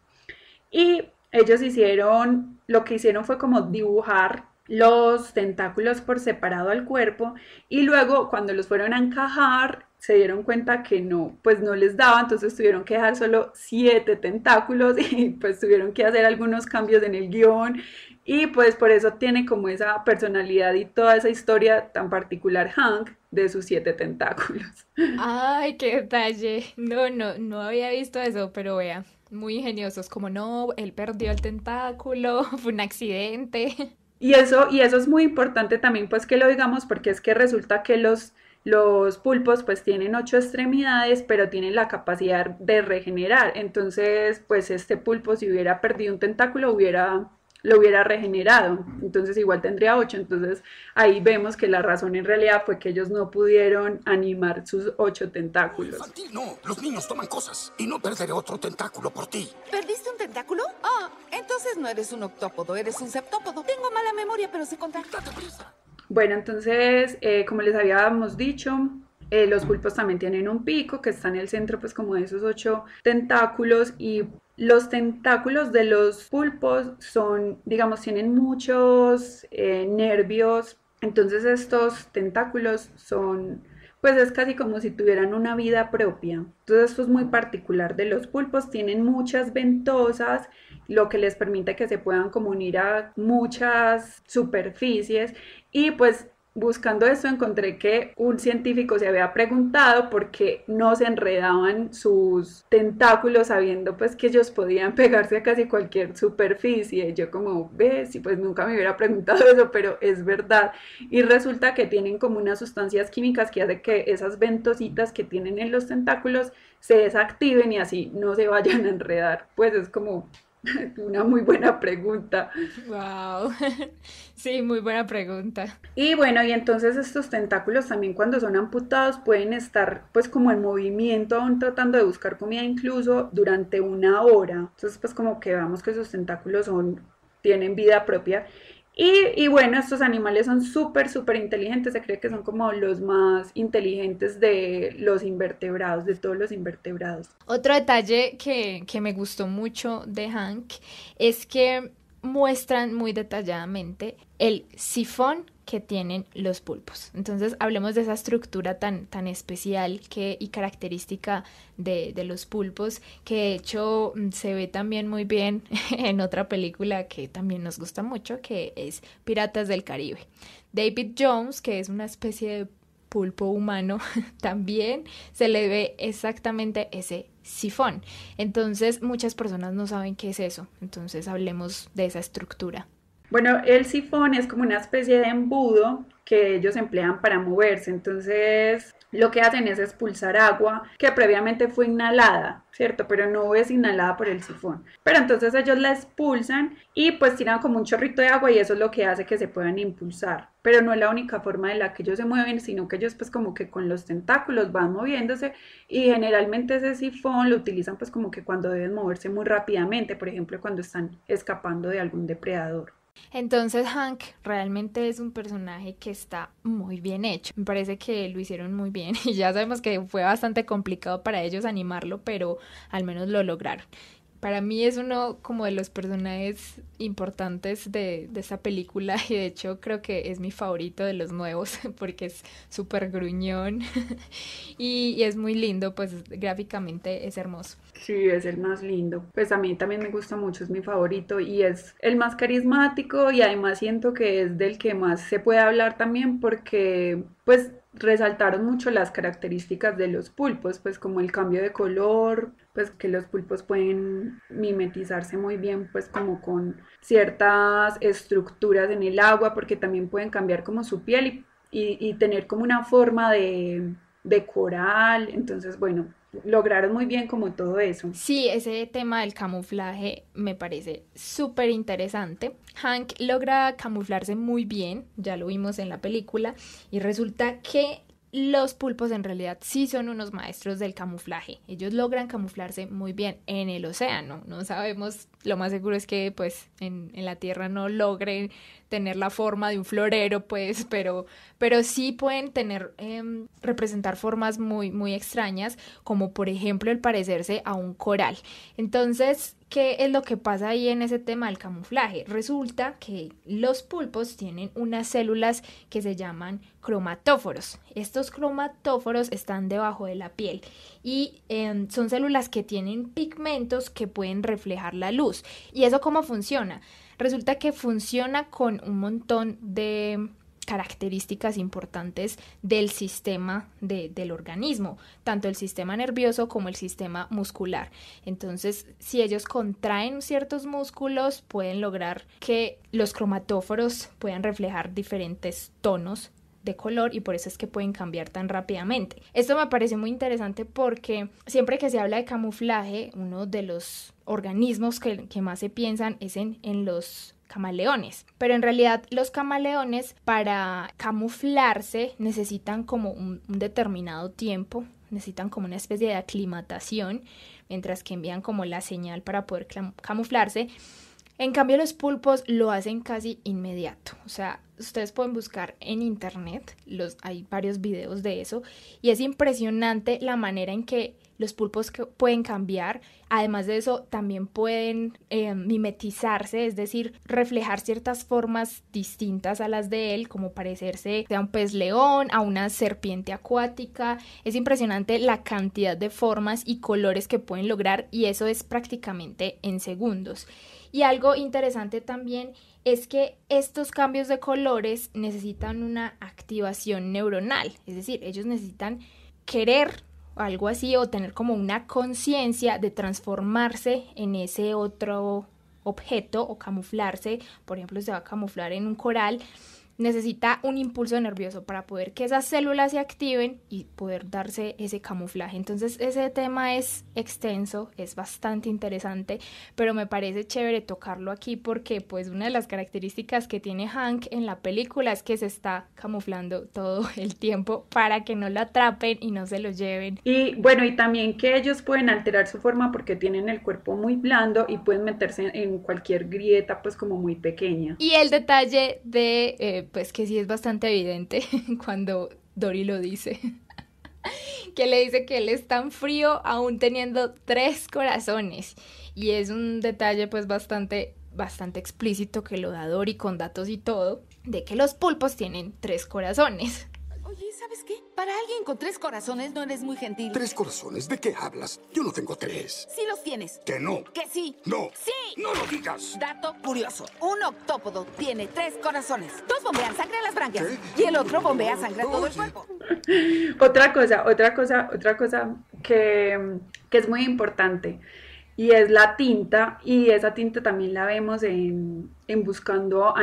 Y ellos hicieron, lo que hicieron fue como dibujar los tentáculos por separado al cuerpo y luego cuando los fueron a encajar se dieron cuenta que no, pues no les daba, entonces tuvieron que dejar solo siete tentáculos <laughs> y pues tuvieron que hacer algunos cambios en el guión y pues por eso tiene como esa personalidad y toda esa historia tan particular Hank de sus siete tentáculos. <laughs> Ay, qué detalle. No, no, no había visto eso, pero vea, muy ingeniosos, como no, él perdió el tentáculo, <laughs> fue un accidente. Y eso, y eso es muy importante también, pues que lo digamos, porque es que resulta que los, los pulpos pues tienen ocho extremidades, pero tienen la capacidad de regenerar. Entonces, pues este pulpo si hubiera perdido un tentáculo hubiera lo hubiera regenerado, entonces igual tendría ocho, entonces ahí vemos que la razón en realidad fue que ellos no pudieron animar sus ocho tentáculos. Infantil, no, los niños toman cosas y no perderé otro tentáculo por ti. ¿Perdiste un tentáculo? Ah, entonces no eres un octópodo, eres un septópodo. Tengo mala memoria, pero sé contar. Bueno, entonces, eh, como les habíamos dicho, eh, los pulpos también tienen un pico que está en el centro pues como de esos ocho tentáculos y los tentáculos de los pulpos son, digamos, tienen muchos eh, nervios, entonces estos tentáculos son, pues es casi como si tuvieran una vida propia. Entonces esto es muy particular de los pulpos, tienen muchas ventosas, lo que les permite que se puedan como unir a muchas superficies y pues buscando esto encontré que un científico se había preguntado por qué no se enredaban sus tentáculos sabiendo pues que ellos podían <laughs> pegarse a casi cualquier superficie. Y yo como, ve, y pues nunca me hubiera preguntado eso, pero es verdad. Y resulta que tienen como unas sustancias químicas que hace que esas ventositas que tienen en los tentáculos se desactiven y así no se <laughs> vayan a enredar. Pues es como <laughs> Una muy buena pregunta. Wow. <laughs> Sí, muy buena pregunta. Y bueno, y entonces estos tentáculos también cuando son amputados pueden estar pues como en movimiento, aún tratando de buscar comida incluso durante una hora. Entonces pues como que vamos que esos tentáculos son tienen vida propia y, bueno, estos animales son súper, súper inteligentes. Se cree que son como los más inteligentes de los invertebrados, de todos los invertebrados. Otro detalle que, que me gustó mucho de Hank es que muestran muy detalladamente el sifón que tienen los pulpos. Entonces hablemos de esa estructura tan, tan especial que, y característica de, de los pulpos, que de hecho mm, se ve también muy bien <laughs> en otra película que también nos gusta mucho, que es Piratas del Caribe. David Jones, que es una especie de pulpo humano, <laughs> también se le ve exactamente ese sifón. Entonces muchas personas no saben qué es eso. Entonces hablemos de esa estructura. Bueno, el sifón es como una especie de embudo que ellos emplean para moverse. Entonces, lo que hacen es expulsar agua que previamente fue inhalada, ¿cierto? Pero no es inhalada por el sifón. Pero entonces ellos la expulsan y pues tiran como un chorrito de agua y eso es lo que hace que se puedan impulsar. Pero no es la única forma de la que ellos se mueven, sino que ellos pues como que con los tentáculos van moviéndose y generalmente ese sifón lo utilizan pues como que cuando deben moverse muy rápidamente, por ejemplo cuando están escapando de algún depredador. Entonces Hank realmente es un personaje que está muy bien hecho. Me parece que lo hicieron muy bien <laughs> y ya sabemos que fue bastante complicado para ellos animarlo, pero al menos lo lograron para mí es uno como de los personajes importantes de, de, esta película <laughs> y de hecho creo que es mi favorito de los nuevos <laughs> porque es súper gruñón <laughs> y, es muy lindo, pues gráficamente es hermoso. Sí, es el más lindo. Pues a mí también me gusta mucho, es mi favorito y es el más carismático y además siento que es del que más se puede hablar también porque pues resaltaron mucho las características de los pulpos, pues como el cambio de color, pues que los pulpos pueden mimetizarse muy bien, pues como con ciertas estructuras en el agua, porque también pueden cambiar como su piel y, tener como una forma de, de coral, entonces bueno, lograron muy bien como todo eso. Sí, ese tema del camuflaje me parece súper interesante. Hank logra camuflarse muy bien, ya lo vimos en la película, y resulta que los pulpos en realidad sí son unos maestros del camuflaje. Ellos logran camuflarse muy bien en el océano. No sabemos, lo más seguro es que pues en, la tierra no logren tener la forma de un florero, pues, pero, pero sí pueden tener, em, representar formas muy, muy extrañas, como por ejemplo el parecerse a un coral. Entonces, ¿qué es lo que pasa ahí en ese tema del camuflaje? Resulta que los pulpos tienen unas células que se llaman cromatóforos. Estos cromatóforos están debajo de la piel y em, son células que tienen pigmentos que pueden reflejar la luz. ¿Y eso cómo funciona? Resulta que funciona con un montón de características importantes del sistema del organismo, tanto el sistema nervioso como el sistema muscular. Entonces, si ellos contraen ciertos músculos, pueden lograr que los cromatóforos puedan reflejar diferentes tonos color y por eso es que pueden cambiar tan rápidamente. Esto me parece muy interesante porque siempre que se habla de camuflaje, uno de los organismos que, más se piensan es en, los camaleones. Pero en realidad los camaleones para camuflarse necesitan como un, un, determinado tiempo, necesitan como una especie de aclimatación, mientras que envían como la señal para poder camuflarse. En cambio, los pulpos lo hacen casi inmediato. O sea, ustedes pueden buscar en internet, los, hay varios videos de eso, y es impresionante la manera en que los pulpos pueden cambiar. Además de eso, también pueden eh, mimetizarse, es decir, reflejar ciertas formas distintas a las de él, como parecerse a un pez león, a una serpiente acuática. Es impresionante la cantidad de formas y colores que pueden lograr y eso es prácticamente en segundos. Y algo interesante también es que estos cambios de colores necesitan una activación neuronal, es decir, ellos necesitan querer algo así o tener como una conciencia de transformarse en ese otro objeto o camuflarse, por ejemplo, se va a camuflar en un coral necesita un impulso nervioso para poder que esas células se activen y poder darse ese camuflaje. Entonces ese tema es extenso, es bastante interesante, pero me parece chévere tocarlo aquí porque pues una de las características que tiene Hank en la película es que se está camuflando todo <laughs> el tiempo para que no lo atrapen y no se lo lleven. Y bueno, y también que ellos pueden alterar su forma porque tienen el cuerpo muy blando y pueden meterse en cualquier grieta pues como muy pequeña. Y el detalle de... Eh, pues que sí es bastante evidente <laughs> cuando Dory lo dice. <laughs> que le dice que él es tan frío aún teniendo tres corazones. Y es un detalle pues bastante, bastante explícito que lo da Dory con datos y todo, de que los pulpos tienen tres corazones. Oye, ¿sabes qué? Para alguien con tres corazones no eres muy gentil. ¿Tres corazones? ¿De qué hablas? Yo no tengo tres. Sí los tienes. ¿Que no? ¿Que sí? No. ¡Sí! ¡No lo digas! Dato curioso. Un octópodo tiene tres corazones. Dos bombean sangre a las branquias y el otro bombea sangre a todo el cuerpo. otra cosa, otra cosa, otra cosa que, que es muy importante y es la tinta, y esa tinta también la vemos en, en, Buscando a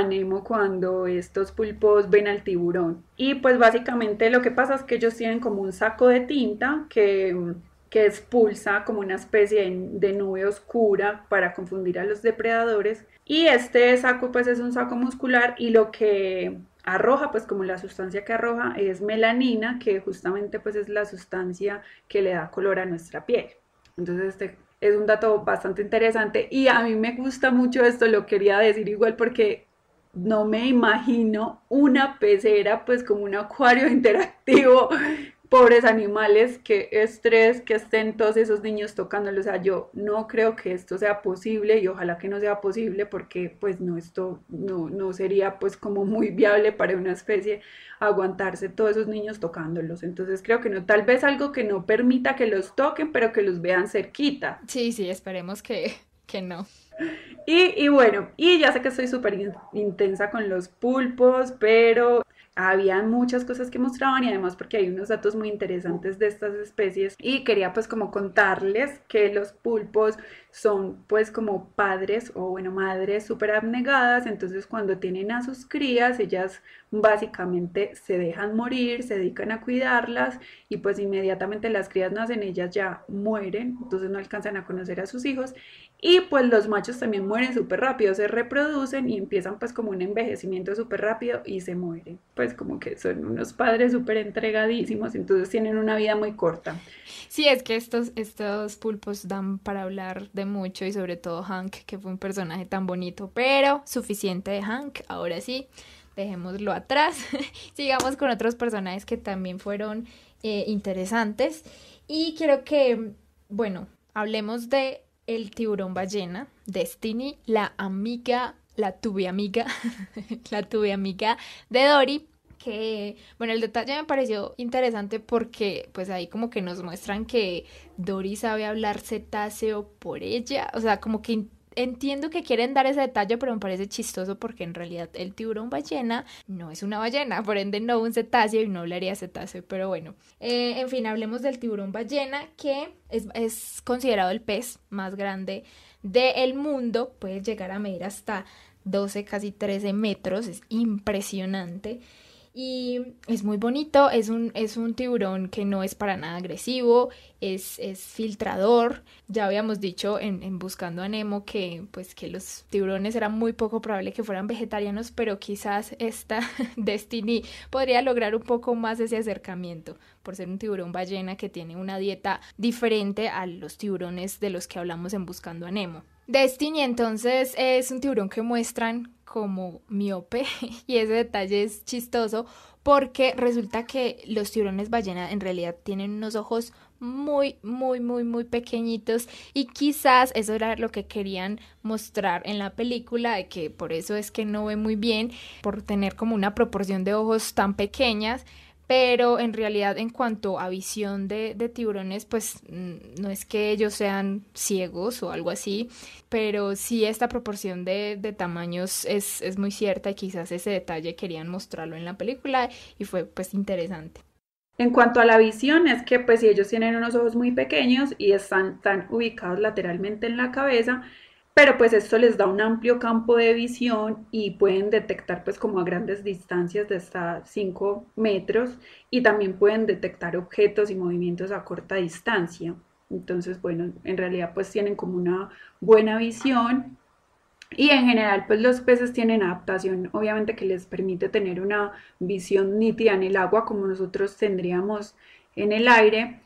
cuando estos pulpos ven al tiburón. Y pues básicamente lo que pasa es que ellos tienen como un saco de tinta que, expulsa como una especie de, de nube oscura para confundir a los depredadores. Y este saco pues es un saco muscular y lo que arroja, pues como la sustancia que arroja es melanina, que justamente pues es la sustancia que le da color a nuestra piel. Entonces este es un dato bastante interesante y a mí me gusta mucho esto, lo quería decir igual porque no me imagino una pecera pues como un acuario <laughs> interactivo pobres animales, qué estrés que estén todos esos niños tocándolos, O sea, yo no creo que esto sea posible y ojalá que no sea posible porque pues no, esto no, no sería pues como muy viable para una especie aguantarse todos esos niños tocándolos. Entonces creo que no, tal vez algo que no permita que los toquen, pero que los vean cerquita. Sí, sí, esperemos que, que no. Y, y bueno, y ya sé que estoy súper intensa con los pulpos, pero había muchas cosas que mostraban y además porque hay unos datos muy interesantes de estas especies y quería pues como contarles que los pulpos son pues como padres o bueno, madres súper abnegadas, entonces cuando tienen a sus crías, ellas básicamente se dejan morir, se dedican a cuidarlas y pues inmediatamente las crías nacen, ellas ya mueren, entonces no alcanzan a conocer a sus hijos y pues los machos también mueren súper rápido, se reproducen y empiezan pues como un envejecimiento súper rápido y se mueren, pues como que son unos padres súper entregadísimos, entonces tienen una vida muy corta. Sí, es que estos, estos pulpos dan para hablar de mucho y sobre todo Hank, que fue un personaje tan bonito, pero suficiente de Hank, ahora sí, dejémoslo atrás, <laughs> sigamos con otros personajes que también fueron eh, interesantes y quiero que, bueno, hablemos de el tiburón ballena, Destiny, la amiga, la tuve amiga, <laughs> la tuve amiga de Dory, que, bueno, el detalle me pareció interesante porque pues ahí como que nos muestran que Dory sabe hablar cetáceo por ella, o sea, como que entiendo que quieren dar ese detalle, pero me parece chistoso porque en realidad el tiburón ballena no es una ballena, por ende no un cetáceo y no hablaría cetáceo, pero bueno. Eh, en fin, hablemos del tiburón ballena que es, es considerado el pez más grande del mundo, puede llegar a medir hasta 12, casi 13 metros, es impresionante. Y es muy bonito, es un, es un tiburón que no es para nada agresivo, es, filtrador. Ya habíamos dicho en, Buscando a Nemo que, pues, que los tiburones eran muy poco probable que fueran vegetarianos, pero quizás esta <laughs> Destiny podría lograr un poco más ese acercamiento por ser un tiburón ballena que tiene una dieta diferente a los tiburones de los que hablamos en Buscando a Nemo. Destiny entonces es un tiburón que muestran como miope <laughs> y ese detalle es chistoso porque resulta que los tiburones ballena en realidad tienen unos ojos muy, muy, muy, muy pequeñitos y quizás eso era lo que querían mostrar en la película, de que por eso es que no ve muy bien, por tener como una proporción de ojos tan pequeñas, pero en realidad en cuanto a visión de, tiburones, pues mm, no es que ellos sean ciegos o algo así, pero sí esta proporción de, tamaños es, es, muy cierta y quizás ese detalle querían mostrarlo en la película y fue pues interesante. En cuanto a la visión, es que pues si ellos tienen unos ojos muy pequeños y están tan ubicados lateralmente en la cabeza, pero pues esto les da un amplio campo de visión y pueden detectar pues como a grandes distancias de hasta 5 metros y también pueden detectar objetos y movimientos a corta distancia. Entonces, bueno, en realidad pues tienen como una buena visión y en general, pues los peces tienen adaptación, obviamente que les permite tener una visión nítida en el agua como nosotros tendríamos en el aire.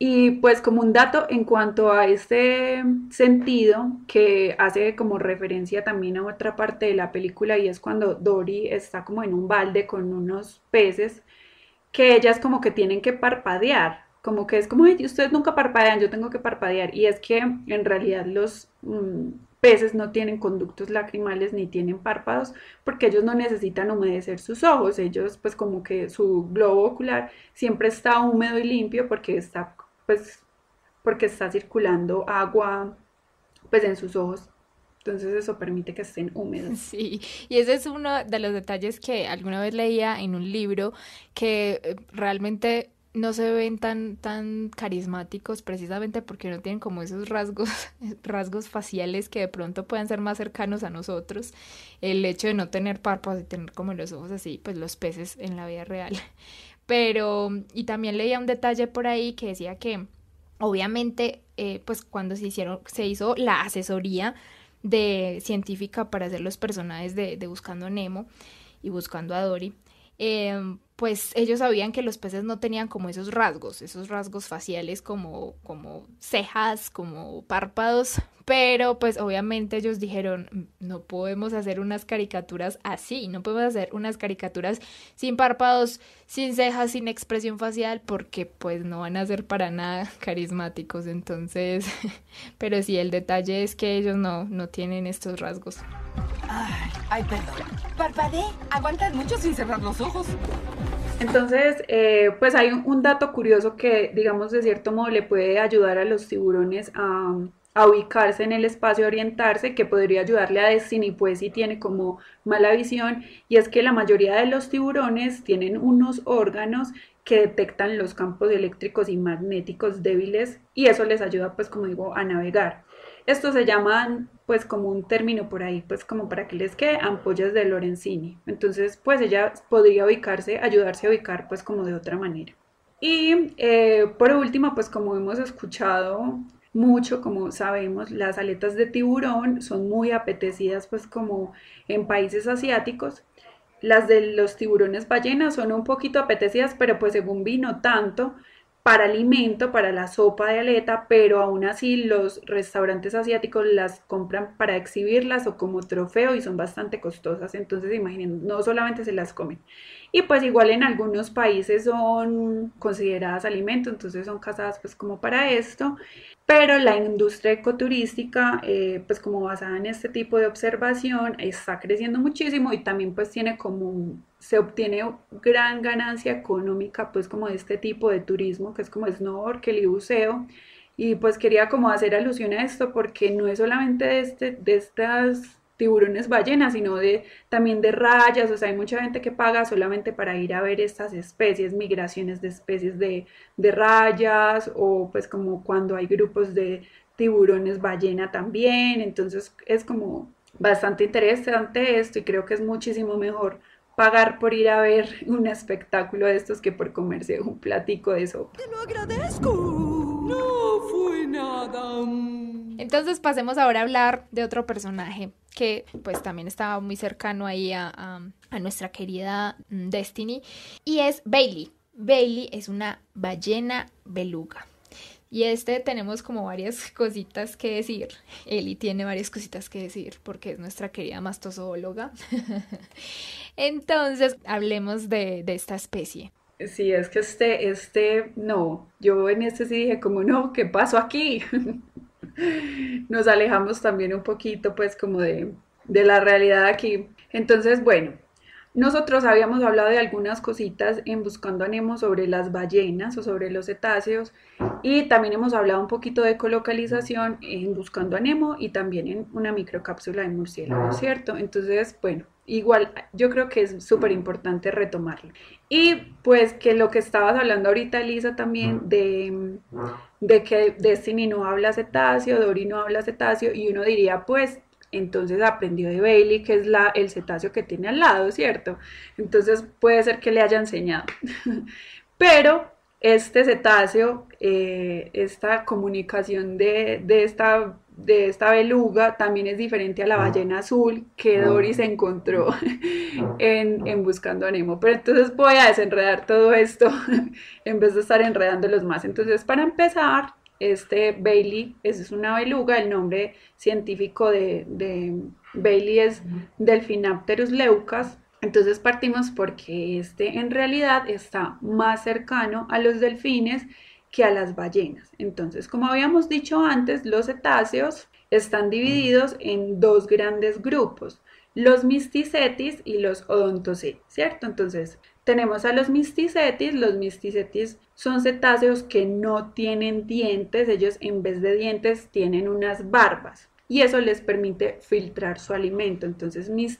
Y pues como un dato en cuanto a este sentido que hace como referencia también a otra parte de la película y es cuando Dory está como en un balde con unos peces que ellas como que tienen que parpadear, como que es como, ustedes nunca parpadean, yo tengo que parpadear. Y es que en realidad los mm, peces no tienen conductos lacrimales ni tienen párpados porque ellos no necesitan humedecer sus ojos, ellos pues como que su globo ocular siempre está húmedo y limpio porque está pues porque está circulando agua pues en sus ojos. Entonces eso permite que estén húmedos. <laughs> Sí, y ese es uno de los detalles que alguna vez leía en un libro que eh, realmente no se ven tan, tan carismáticos precisamente porque no tienen como esos rasgos, <laughs> rasgos faciales que de pronto pueden ser más cercanos a nosotros. El hecho de no tener párpados y tener como los ojos así, pues los peces en la vida real. Pero, y también leía un detalle por ahí que decía que obviamente, eh, pues cuando se hicieron, se hizo la asesoría de científica para hacer los personajes de, buscando Buscando Nemo y Buscando a Dory, eh, pues ellos sabían que los peces no tenían como esos rasgos, esos rasgos faciales como, como cejas, como párpados, pero pues obviamente ellos dijeron, no podemos hacer unas caricaturas así, no podemos hacer unas caricaturas sin párpados, sin cejas, sin expresión facial, porque pues no van a ser para nada <laughs> carismáticos, entonces, <laughs> pero sí, el detalle es que ellos no, no tienen estos rasgos. Ay, perdón. Parpadeé. Aguantas mucho sin cerrar los ojos. Entonces, eh, pues hay un, dato curioso que, digamos, de cierto modo le puede ayudar a los tiburones a, ubicarse en el espacio, orientarse, que podría ayudarle a Destiny, pues si tiene como mala visión, y es que la mayoría de los tiburones tienen unos órganos que detectan los campos eléctricos y magnéticos débiles, y eso les ayuda, pues como digo, a navegar. Esto se llaman, pues como un término por ahí, pues como para que les quede, ampollas de Lorenzini. Entonces, pues ella podría ubicarse, ayudarse a ubicar, pues como de otra manera. Y eh, por último, pues como hemos escuchado mucho, como sabemos, las aletas de tiburón son muy apetecidas, pues como en países asiáticos. Las de los tiburones ballenas son un poquito apetecidas, pero pues según vino tanto para alimento, para la sopa de aleta, pero aún así los restaurantes asiáticos las compran para exhibirlas o como trofeo y son bastante costosas. Entonces, imaginen, no solamente se las comen y pues igual en algunos países son consideradas alimento, entonces son casadas pues como para esto, pero la industria ecoturística eh, pues como basada en este tipo de observación está creciendo muchísimo y también pues tiene como se obtiene gran ganancia económica pues como de este tipo de turismo que es como snorkel y buceo. Y pues quería como hacer alusión a esto porque no es solamente de, este, de estas tiburones ballenas, sino de, también de rayas, o sea, hay mucha gente que paga solamente para ir a ver estas especies, migraciones de especies de, rayas, o pues como cuando hay grupos de tiburones ballena también, entonces es como bastante interesante esto y creo que es muchísimo mejor pagar por ir a ver <laughs> un espectáculo de estos que por comerse un platico de eso. Te lo agradezco. No fue nada. Entonces pasemos ahora a hablar de otro personaje que pues también estaba muy cercano ahí a, nuestra querida mm, Destiny, y es Bailey. Bailey es una ballena beluga. Y este tenemos como varias cositas que decir. Eli tiene varias cositas que decir porque es nuestra querida mastozoóloga. <laughs> Entonces, hablemos de, de, esta especie. Sí, es que este, este, no, yo en este sí dije como, no, ¿qué pasó aquí? <laughs> nos alejamos también un poquito pues como de, la realidad aquí. Entonces, bueno, nosotros habíamos hablado de algunas cositas en Buscando a sobre las ballenas o sobre los cetáceos y también hemos hablado un poquito de colocalización en Buscando a y también en una microcápsula de murciélago, ¿cierto? Entonces, bueno, igual yo creo que es súper importante retomarlo. Y pues que lo que estabas hablando ahorita, Lisa también mm. de, mm. de que Destiny no habla cetáceo, Dory no habla cetáceo, y uno diría, pues entonces aprendió de Bailey, que es la, el cetáceo que tiene al lado, ¿cierto? Entonces puede ser que le haya enseñado. <laughs> Pero este cetáceo, eh, esta comunicación de, de esta de esta beluga también es diferente a la ah. ballena azul que ah. se encontró ah. en, Buscando a Nemo. Pero entonces voy a desenredar todo esto <laughs> en vez de estar enredándolos más. Entonces, para empezar, este Bailey, es una beluga, el nombre científico de, de Bailey es Delphinapterus leucas. Entonces partimos porque este en realidad está más cercano a los delfines que a las ballenas. Entonces, como habíamos dicho antes, los cetáceos están mm. divididos en dos grandes grupos, los misticetis y los odontocetis, ¿cierto? Entonces, tenemos a los misticetis, los misticetis son cetáceos que no tienen dientes, ellos en vez de dientes tienen unas barbas y eso les permite filtrar su alimento. Entonces, mis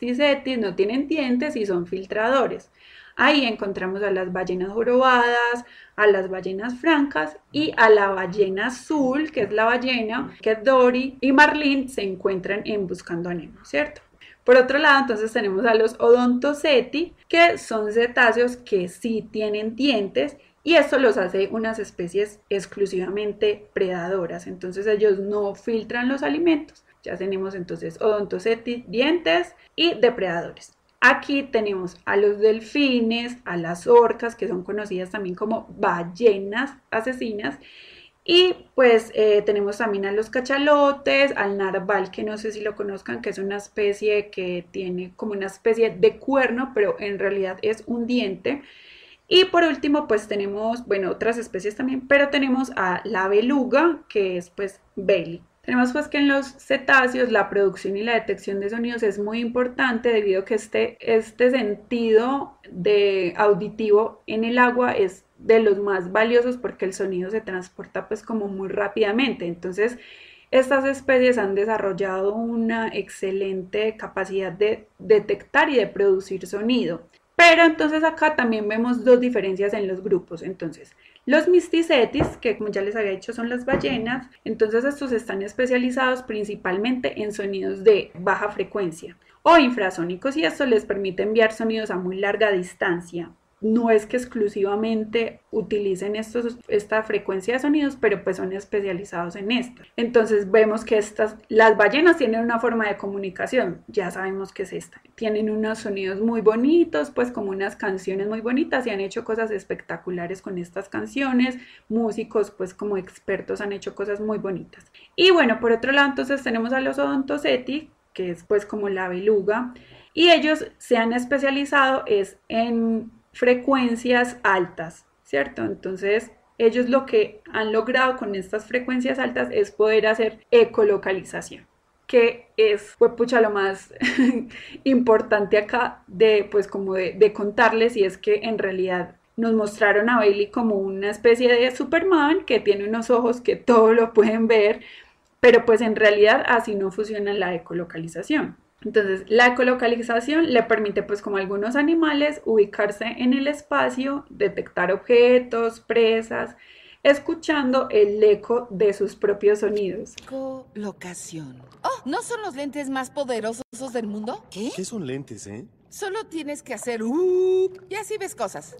no tienen dientes y son filtradores. Ahí encontramos a las ballenas jorobadas, a las ballenas francas y a la ballena azul, que es la ballena que Dory y Marlene se encuentran en Buscando a ¿cierto? Por otro lado, entonces tenemos a los odontoceti, que son cetáceos que sí tienen dientes y esto los hace unas especies exclusivamente predadoras, entonces ellos no filtran los alimentos. Ya tenemos entonces odontocetis, dientes y depredadores. Aquí tenemos a los delfines, a las orcas, que son conocidas también como ballenas asesinas. Y pues eh, tenemos también a los cachalotes, al narval, que no sé si lo conozcan, que es una especie que tiene como una especie de cuerno, pero en realidad es un diente. Y por último, pues tenemos, bueno, otras especies también, pero tenemos a la beluga, que es pues beli Tenemos pues que en los cetáceos la producción y la detección de sonidos es muy importante debido a que este, este sentido de auditivo en el agua es de los más valiosos porque el sonido se transporta pues como muy rápidamente. Entonces, estas especies han desarrollado una excelente capacidad de detectar y de producir sonido. Pero entonces acá también vemos dos diferencias en los grupos. Entonces, los misticetis, que como ya les había dicho son las ballenas, entonces estos están especializados principalmente en sonidos de baja frecuencia o infrasónicos y esto les permite enviar sonidos a muy larga distancia, no es que exclusivamente utilicen estos, esta frecuencia de sonidos, pero pues son especializados en esto. Entonces vemos que estas, las ballenas tienen una forma de comunicación, ya sabemos que es esta. Tienen unos sonidos muy bonitos, pues como unas canciones muy bonitas y han hecho cosas espectaculares con estas canciones. Músicos, pues como expertos han hecho cosas muy bonitas. Y bueno, por otro lado, entonces tenemos a los odontoceti, que es pues como la beluga, y ellos se han especializado es en frecuencias altas, ¿cierto? Entonces, ellos lo que han logrado con estas frecuencias altas es poder hacer ecolocalización, que es, pues, pucha, lo más <laughs> importante acá de, pues, como de contarles y es que en realidad nos mostraron a Bailey como una especie de Superman que tiene unos ojos que todo lo pueden ver, pero pues en realidad así no funciona la ecolocalización. Entonces, la ecolocalización le permite, pues como algunos animales, ubicarse en el espacio, detectar objetos, presas, escuchando el eco de sus propios sonidos. Colocación. Oh, ¿no son los lentes más poderosos del mundo? ¿Qué? ¿Qué son lentes, eh? Solo tienes que hacer uh, y así ves cosas.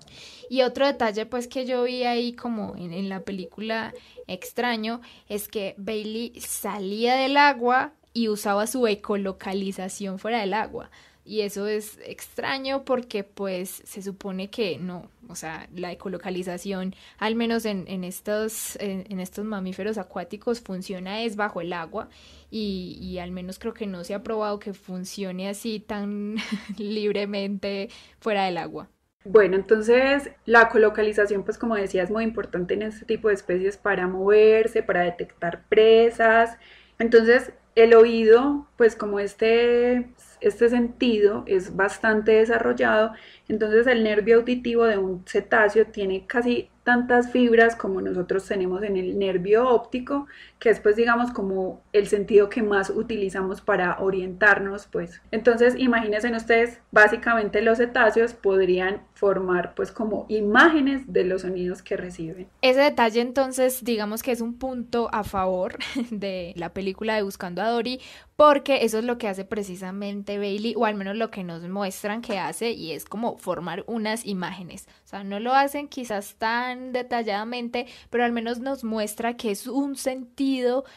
Y otro detalle pues que yo vi ahí como en la película extraño es que Bailey salía del agua y usaba su ecolocalización fuera del agua. Y eso es extraño porque pues se supone que no, o sea, la ecolocalización, al menos en, estos, en, estos mamíferos acuáticos, funciona es bajo el agua y, al menos creo que no se ha probado que funcione así tan <laughs> libremente fuera del agua. Bueno, entonces la ecolocalización, pues como decía, es muy importante en este tipo de especies para moverse, para detectar presas. Entonces, el oído, pues como este, este, sentido es bastante desarrollado, entonces el nervio auditivo de un cetáceo tiene casi tantas fibras como nosotros tenemos en el nervio óptico, que es pues digamos como el sentido que más utilizamos para orientarnos pues. Entonces imagínense ustedes, básicamente los cetáceos podrían formar pues como imágenes de los sonidos que reciben. Ese detalle entonces digamos que es un punto a favor <laughs> de la película de Buscando a Dory porque eso es lo que hace precisamente Bailey o al menos lo que nos muestran que hace y es como formar unas imágenes. O sea, no lo hacen quizás tan detalladamente, pero al menos nos muestra que es un sentido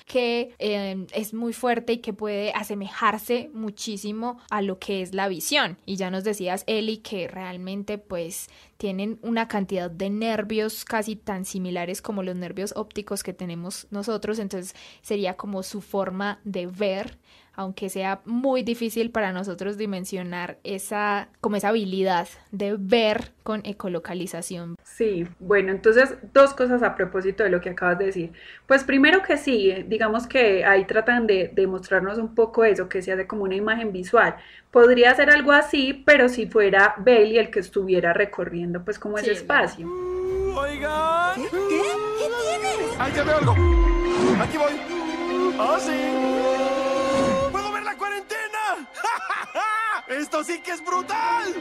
que em, es muy fuerte y que puede asemejarse muchísimo a lo que es la visión. Y ya nos decías, Eli, que realmente pues tienen una cantidad de nervios casi tan similares como los nervios ópticos que tenemos nosotros, entonces sería como su forma de ver aunque sea muy difícil para nosotros dimensionar esa, como esa habilidad de ver con ecolocalización. Sí, bueno, entonces dos cosas a propósito de lo que acabas de decir. Pues primero que sí, digamos que ahí tratan de, mostrarnos un poco eso, que se hace como una imagen visual. Podría ser algo así, pero si fuera Bailey el que estuviera recorriendo pues como ese espacio. oigan. ¿Qué? ¿Qué? tienes? Ahí veo algo. Aquí voy. Ah, ¡Esto sí que es brutal!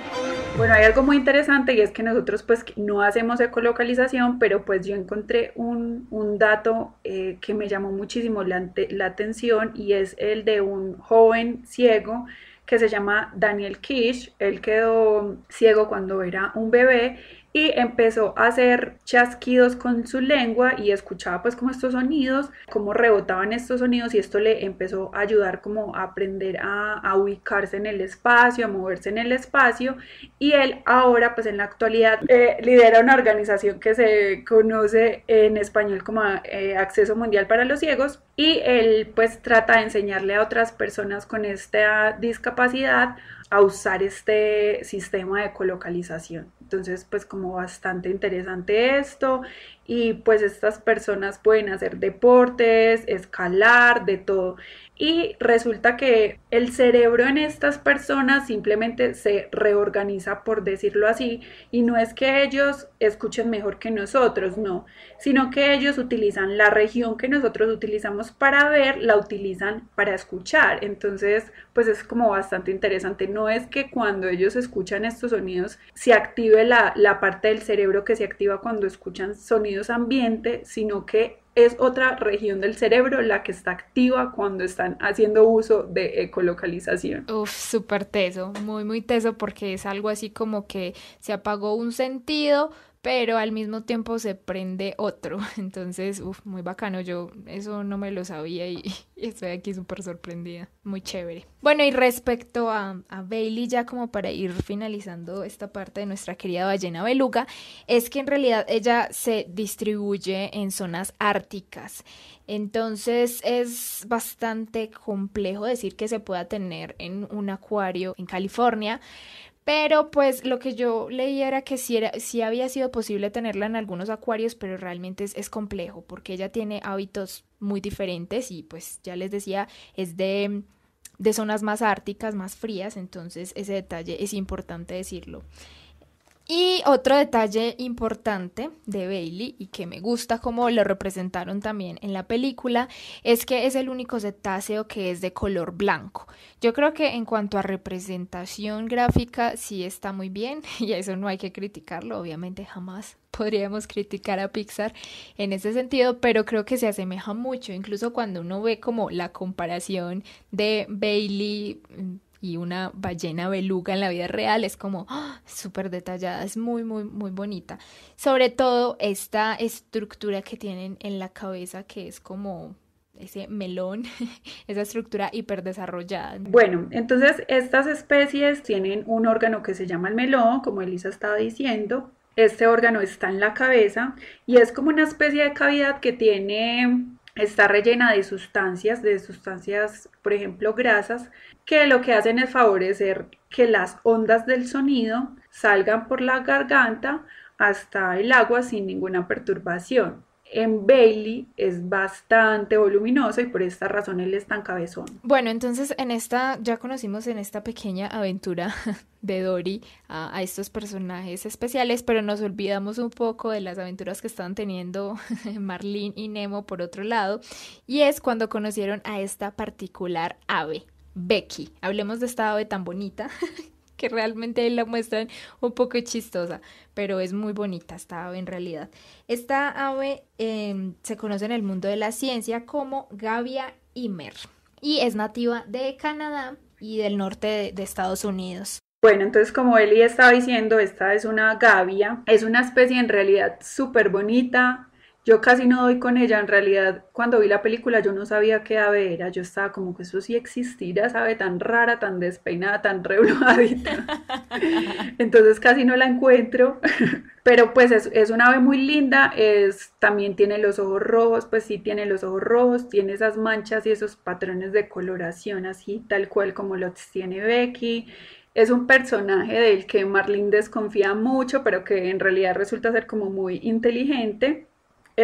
Bueno, hay algo muy interesante y es que nosotros pues no hacemos ecolocalización, pero pues yo encontré un, dato eh, que me llamó muchísimo la, la atención y es el de un joven ciego que se llama Daniel Kish. Él quedó ciego cuando era un bebé y empezó a hacer chasquidos con su lengua y escuchaba pues como estos sonidos, cómo rebotaban estos sonidos y esto le empezó a ayudar como a aprender a, ubicarse en el espacio, a moverse en el espacio y él ahora pues en la actualidad eh, lidera una organización que se conoce en español como eh, Acceso Mundial para los Ciegos y él pues trata de enseñarle a otras personas con esta discapacidad a usar este sistema de colocalización. Entonces, pues como bastante interesante esto y pues estas personas pueden hacer deportes, escalar, de todo y resulta que el cerebro en estas personas simplemente se reorganiza, por decirlo así, y no es que ellos escuchen mejor que nosotros, no, sino que ellos utilizan la región que nosotros utilizamos para ver, la utilizan para escuchar. Entonces, pues es como bastante interesante. No es que cuando ellos escuchan estos sonidos se active la, la parte del cerebro que se activa cuando escuchan sonidos ambiente, sino que es otra región del cerebro la que está activa cuando están haciendo uso de ecolocalización. Uf, súper teso, muy, muy teso porque es algo así como que se apagó un sentido, pero al mismo tiempo se prende otro. <laughs> Entonces, uff, muy bacano. Yo eso no me lo sabía <laughs> y, estoy aquí súper sorprendida. Muy chévere. Bueno, y respecto a, a, Bailey, ya como para ir finalizando esta parte de nuestra querida ballena beluga, es que en realidad ella se distribuye en zonas árticas. Entonces es bastante complejo decir que se pueda tener en un acuario en California, pero pues lo que yo leí era que sí, era, había sido posible tenerla en algunos acuarios, pero realmente es, es, complejo porque ella tiene hábitos muy diferentes y pues ya les decía, es de, de zonas más árticas, más frías, entonces ese detalle es importante decirlo. Y otro detalle importante de Bailey y que me gusta como lo representaron también en la película es que es el único cetáceo que es de color blanco. Yo creo que en cuanto a representación gráfica sí está muy bien <laughs> y eso no hay que criticarlo, obviamente jamás <laughs> podríamos criticar a Pixar en ese sentido, pero creo que se asemeja mucho, incluso cuando uno ve como la comparación de Bailey mm, y una ballena beluga en la vida real es como ¡ah! súper detallada, es muy, muy, muy bonita. Sobre todo esta estructura que tienen en la cabeza que es como ese melón, <laughs> esa estructura hiperdesarrollada. Bueno, entonces estas especies tienen un órgano que se llama el melón, como Elisa estaba diciendo. Este órgano está en la cabeza y es como una especie de cavidad que tiene está rellena de sustancias, de sustancias, por ejemplo, grasas, que lo que hacen es favorecer que las ondas del sonido salgan por la garganta hasta el agua sin ninguna perturbación en Bailey es bastante voluminoso y por esta razón él es tan cabezón. Bueno, entonces en esta, ya conocimos en esta pequeña aventura <laughs> de Dory a, estos personajes especiales, pero nos olvidamos un poco de las aventuras que estaban teniendo <laughs> Marlene y Nemo por otro lado, y es cuando conocieron a esta particular ave, Becky. Hablemos de esta ave tan bonita <laughs> que realmente la muestran un poco chistosa, pero es muy bonita esta ave en realidad. Esta ave em, se conoce en el mundo de la ciencia como Gavia ymer, y es nativa de Canadá y del norte de, de Estados Unidos. Bueno, entonces como Eli estaba diciendo, esta es una gavia, es una especie en realidad súper bonita, yo casi no doy con ella, en realidad cuando vi la película yo no sabía qué ave era, yo estaba como que eso sí existirá, esa ave tan rara, tan despeinada, tan reblojadita. <laughs> Entonces casi no la encuentro, <laughs> pero pues es, una ave muy linda, es, también tiene los ojos rojos, pues sí tiene los ojos rojos, tiene esas manchas y esos patrones de coloración así, tal cual como los tiene Becky. Es un personaje del que Marlene desconfía mucho, pero que en realidad resulta ser como muy inteligente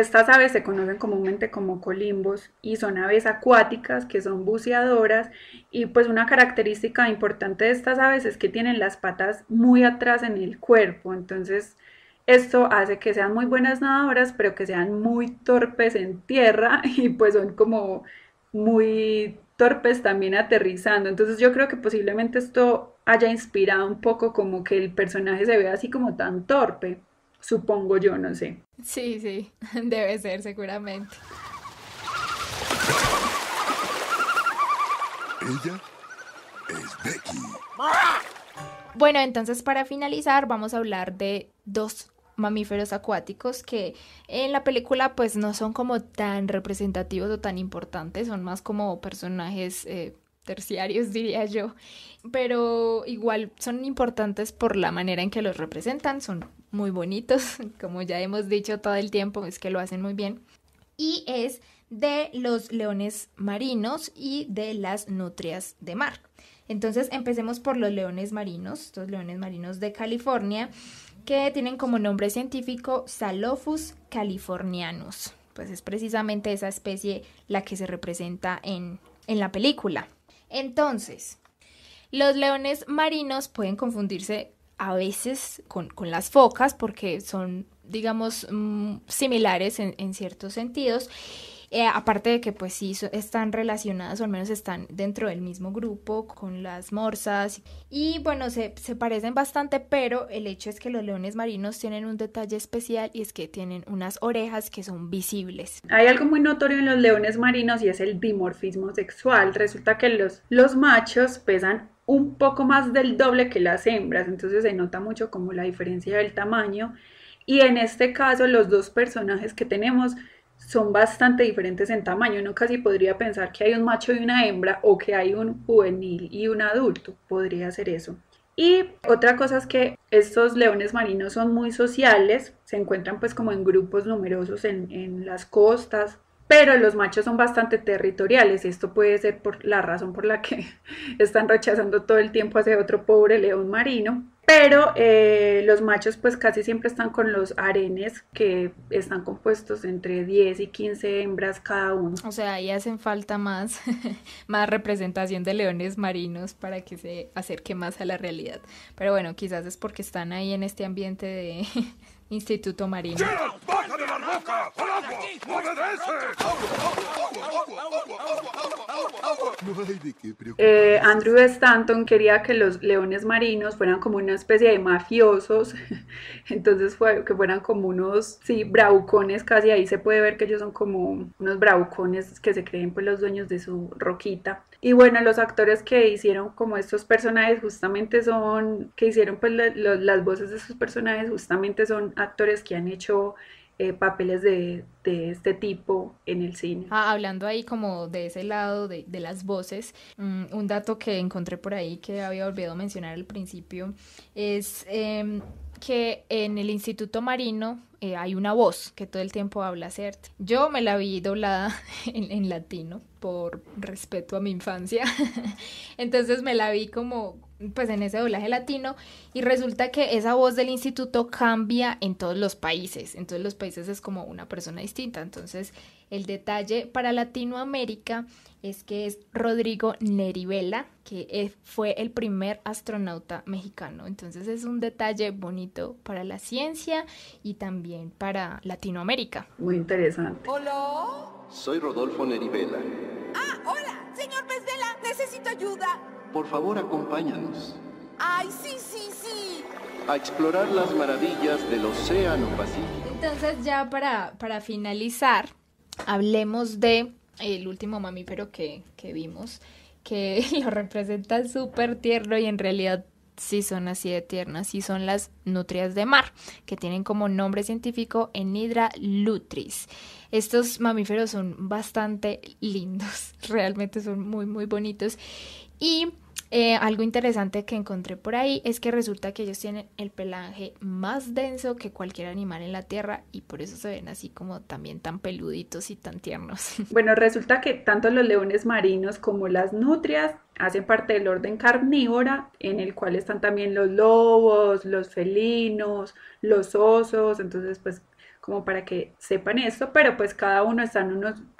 estas aves se conocen comúnmente como colimbos y son aves acuáticas que son buceadoras y pues una característica importante de estas aves es que tienen las patas muy atrás en el cuerpo, entonces esto hace que sean muy buenas nadadoras pero que sean muy torpes en tierra <laughs> y pues son como muy torpes también aterrizando, entonces yo creo que posiblemente esto haya inspirado un poco como que el personaje se vea así como tan torpe supongo yo, no sé. Sí, sí, <laughs> debe ser seguramente. Ella es Becky. Bueno, entonces para finalizar vamos a hablar de dos mamíferos acuáticos que en la película pues no son como tan representativos o tan importantes, son más como personajes eh, terciarios <laughs> diría yo, pero igual son importantes por la manera en que los representan, son muy bonitos, <laughs> como ya hemos dicho todo el tiempo, es que lo hacen muy bien. Y es de los leones marinos y de las nutrias de mar. Entonces empecemos por los leones marinos, estos leones marinos de California, que tienen como nombre científico Salophus californianus. Pues es precisamente esa especie la que se representa en, la película. Entonces, los leones marinos pueden confundirse a veces con, con las focas porque son, digamos, mm, similares en, en ciertos sentidos. Eh, aparte de que pues sí están relacionadas o al menos están dentro del mismo grupo con las morsas y bueno se, se, parecen bastante pero el hecho es que los leones marinos tienen un detalle especial y es que tienen unas orejas que son visibles. Hay algo muy notorio en los leones marinos y es el dimorfismo sexual. Resulta que los, los machos pesan un poco más del doble que las hembras, entonces se nota mucho como la diferencia del tamaño. Y en este caso los dos personajes que tenemos son bastante diferentes en tamaño. Uno casi podría pensar que hay un macho y una hembra o que hay un juvenil y un adulto. Podría ser eso. Y otra cosa es que estos leones marinos son muy sociales, se encuentran pues como en grupos numerosos en, en las costas, pero los machos son bastante territoriales y esto puede ser por la razón por la que <laughs> están rechazando todo el tiempo a ese otro pobre león marino. Pero eh, los machos pues casi siempre están con los arenes que están compuestos entre 10 y 15 hembras cada uno. O sea, ahí hacen falta más, <laughs> más representación de leones marinos para que se acerque más a la realidad. Pero bueno, quizás es porque están ahí en este ambiente de <laughs> instituto marino. Eh, Andrew Stanton quería que los leones marinos fueran como una especie de mafiosos, <laughs> entonces fue, que fueran como unos, sí, braucones casi, ahí se puede ver que ellos son como unos braucones que se creen pues los dueños de su roquita. Y bueno, los actores que hicieron como estos personajes justamente son, que hicieron pues las voces de sus personajes justamente son actores que han hecho eh, papeles de, este tipo en el cine. Ah, hablando ahí como de ese lado de, las voces, mm, un dato que encontré por ahí que había olvidado mencionar al principio es em, que en el Instituto Marino eh, hay una voz que todo el tiempo habla, cert Yo me la vi doblada <laughs> en, en latino por respeto a mi infancia, <laughs> entonces me la vi como pues en ese doblaje latino y resulta que esa voz del instituto cambia en todos los países, en todos los países es como una persona distinta, entonces el detalle para Latinoamérica es que es Rodrigo Nerivela, que e, fue el primer astronauta mexicano, entonces es un detalle bonito para la ciencia y también para Latinoamérica. Muy interesante. Hola. Soy Rodolfo Nerivela. Ah, hola, señor Pesdela, necesito ayuda. Por favor, acompáñanos. ¡Ay, sí, sí, sí! A explorar las maravillas del Océano Pacífico. Entonces, ya para, para finalizar, hablemos de el último mamífero que, vimos, que <laughs> lo representa súper tierno y en realidad sí son así de tiernas y son las nutrias de mar, que tienen como nombre científico Enidra lutris. Estos mamíferos son bastante lindos, <laughs> realmente son muy muy bonitos y eh, algo interesante que encontré por ahí es que resulta que ellos tienen el pelaje más denso que cualquier animal en la Tierra y por eso se ven así como también tan peluditos y tan tiernos. <laughs> Bueno, resulta que tanto los leones marinos como las nutrias hacen parte del orden carnívora en el cual están también los lobos, los felinos, los osos, entonces pues como para que sepan esto, pero pues cada uno está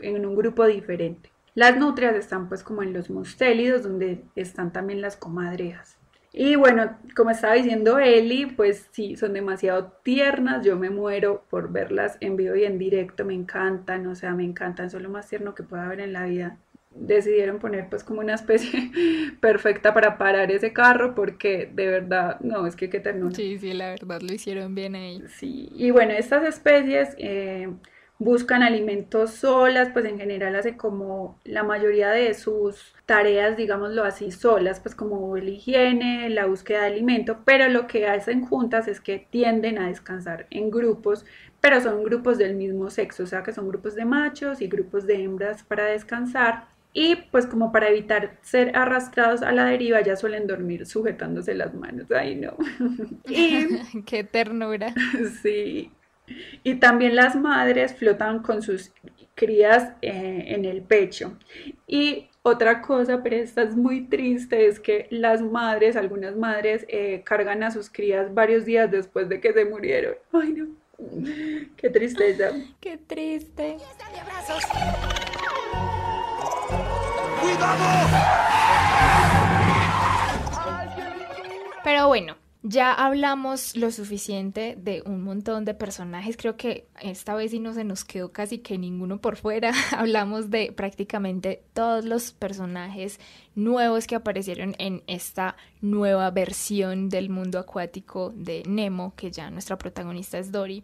en un grupo diferente. Las nutrias están pues como en los mustélidos, donde están también las comadrejas. Y bueno, como estaba diciendo Eli, pues sí, son demasiado tiernas, yo me muero por verlas en vivo y en directo, me encantan, o sea, me encantan, son lo más tierno que pueda haber en la vida. Decidieron poner pues como una especie <laughs> perfecta para parar ese carro porque de verdad, no, es que qué ternura. Sí, sí, la verdad lo hicieron bien ahí. Sí, y bueno, estas especies... Eh, buscan alimentos solas, pues en general hace como la mayoría de sus tareas, digámoslo así, solas, pues como la higiene, la búsqueda de alimento, pero lo que hacen juntas es que tienden a descansar en grupos, pero son grupos del mismo sexo, o sea que son grupos de machos y grupos de hembras para descansar. Y pues como para evitar ser arrastrados a la deriva, ya suelen dormir sujetándose las manos. Ay, no. <laughs> <laughs> Qué ternura. <laughs> Sí. Y también las madres flotan con sus crías eh, en el pecho. Y otra cosa, pero esta es muy triste, es que las madres, algunas madres, eh, cargan a sus crías varios días después de que se murieron. Ay, no. Qué tristeza. <gasps> Qué triste. Pero bueno, ya hablamos lo suficiente de un montón de personajes, creo que esta vez sí no se nos quedó casi que ninguno por fuera, <laughs> hablamos de prácticamente todos los personajes nuevos que aparecieron en esta nueva versión del mundo acuático de Nemo, que ya nuestra protagonista es Dory.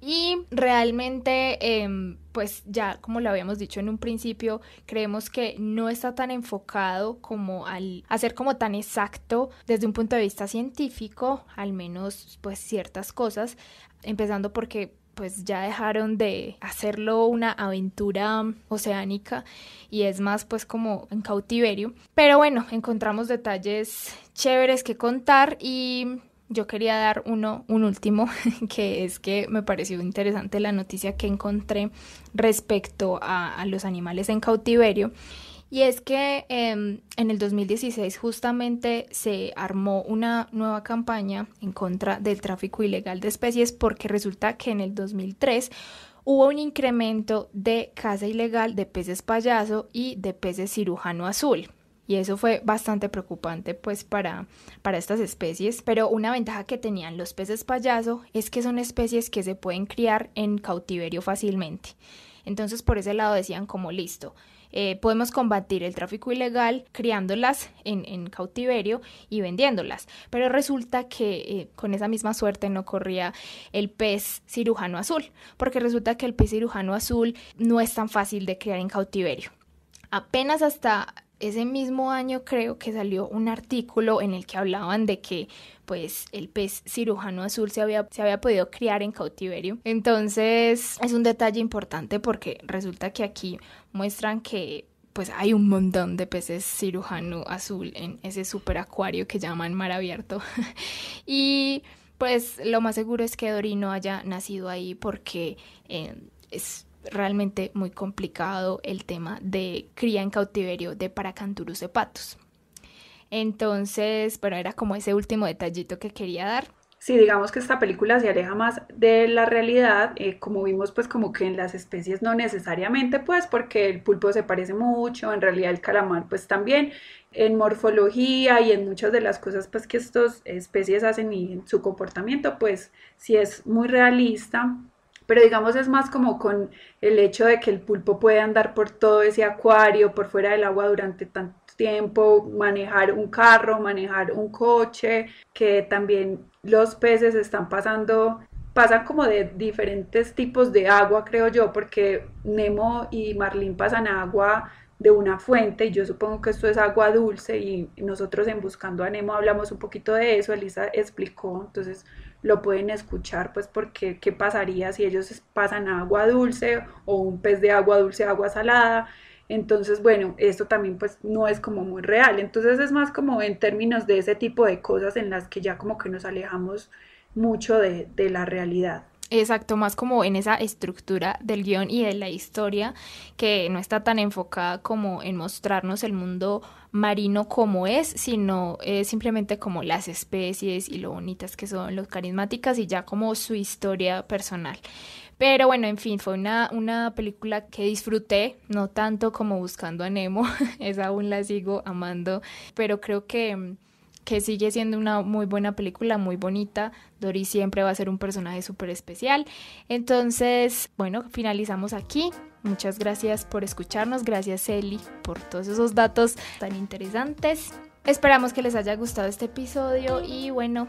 Y realmente, em, pues ya como lo habíamos dicho en un principio, creemos que no está tan enfocado como al hacer como tan exacto desde un punto de vista científico, al menos pues ciertas cosas, empezando porque pues ya dejaron de hacerlo una aventura oceánica y es más pues como en cautiverio. Pero bueno, encontramos detalles chéveres que contar y yo quería dar uno, un último, <laughs> que es que me pareció interesante la noticia que encontré respecto a, los animales en cautiverio. Y es que em, en el 2016 justamente se armó una nueva campaña en contra del tráfico ilegal de especies porque resulta que en el 2003 hubo un incremento de caza ilegal de peces payaso y de peces cirujano azul y eso fue bastante preocupante pues para, para estas especies, pero una ventaja que tenían los peces payaso es que son especies que se pueden criar en cautiverio fácilmente. Entonces por ese lado decían como listo, eh, podemos combatir el tráfico ilegal criándolas en, cautiverio y vendiéndolas. Pero resulta que eh, con esa misma suerte no corría el pez cirujano azul, porque resulta que el pez cirujano azul no es tan fácil de criar en cautiverio. Apenas hasta ese mismo año creo que salió un artículo en el que hablaban de que pues el pez cirujano azul se había, se había podido criar en cautiverio. Entonces es un detalle importante porque resulta que aquí muestran que pues hay un montón de peces cirujano azul en ese superacuario que llaman mar abierto. <laughs> y pues lo más seguro es que Dorino haya nacido ahí porque eh, es realmente muy complicado el tema de cría en cautiverio de Paracanturus patos Entonces, pero era como ese último detallito que quería dar. Sí, digamos que esta película se aleja más de la realidad, eh, como vimos pues como que en las especies no necesariamente pues porque el pulpo se parece mucho, en realidad el calamar pues también, en morfología y en muchas de las cosas pues que estas especies hacen y en su comportamiento pues si es muy realista, pero digamos es más como con el hecho de que el pulpo puede andar por todo ese acuario, por fuera del agua durante tanto tiempo, manejar un carro, manejar un coche, que también los peces están pasando pasan como de diferentes tipos de agua, creo yo, porque Nemo y Marlín pasan agua de una fuente y yo supongo que esto es agua dulce y nosotros en Buscando a Nemo hablamos un poquito de eso, Elisa explicó, entonces lo pueden escuchar, pues porque qué pasaría si ellos pasan a agua dulce o un pez de agua dulce a agua salada. Entonces, bueno, esto también pues no es como muy real. Entonces es más como en términos de ese tipo de cosas en las que ya como que nos alejamos mucho de, de la realidad. Exacto, más como en esa estructura del guión y de la historia que no está tan enfocada como en mostrarnos el mundo marino como es, sino simplemente como las especies y lo bonitas que son, los carismáticas y ya como su historia personal. Pero bueno, en fin, fue una, una película que disfruté, no tanto como Buscando a Nemo, <laughs> esa aún la sigo amando, pero creo que mm, que sigue siendo una muy buena película, muy bonita. Dory siempre va a ser un personaje súper especial. Entonces, bueno, finalizamos aquí. Muchas gracias por escucharnos, gracias Eli por todos esos datos tan interesantes. Esperamos que les haya gustado este episodio y bueno...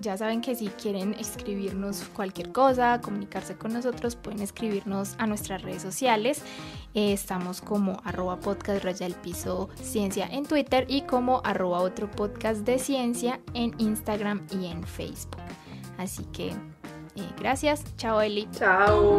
Ya saben que si quieren escribirnos cualquier cosa, comunicarse con nosotros, pueden escribirnos a nuestras redes sociales. Eh, estamos como arroba podcast raya el piso ciencia en Twitter y como arroba otro podcast de ciencia en Instagram y en Facebook. Así que eh, gracias. Chao Eli. Chao.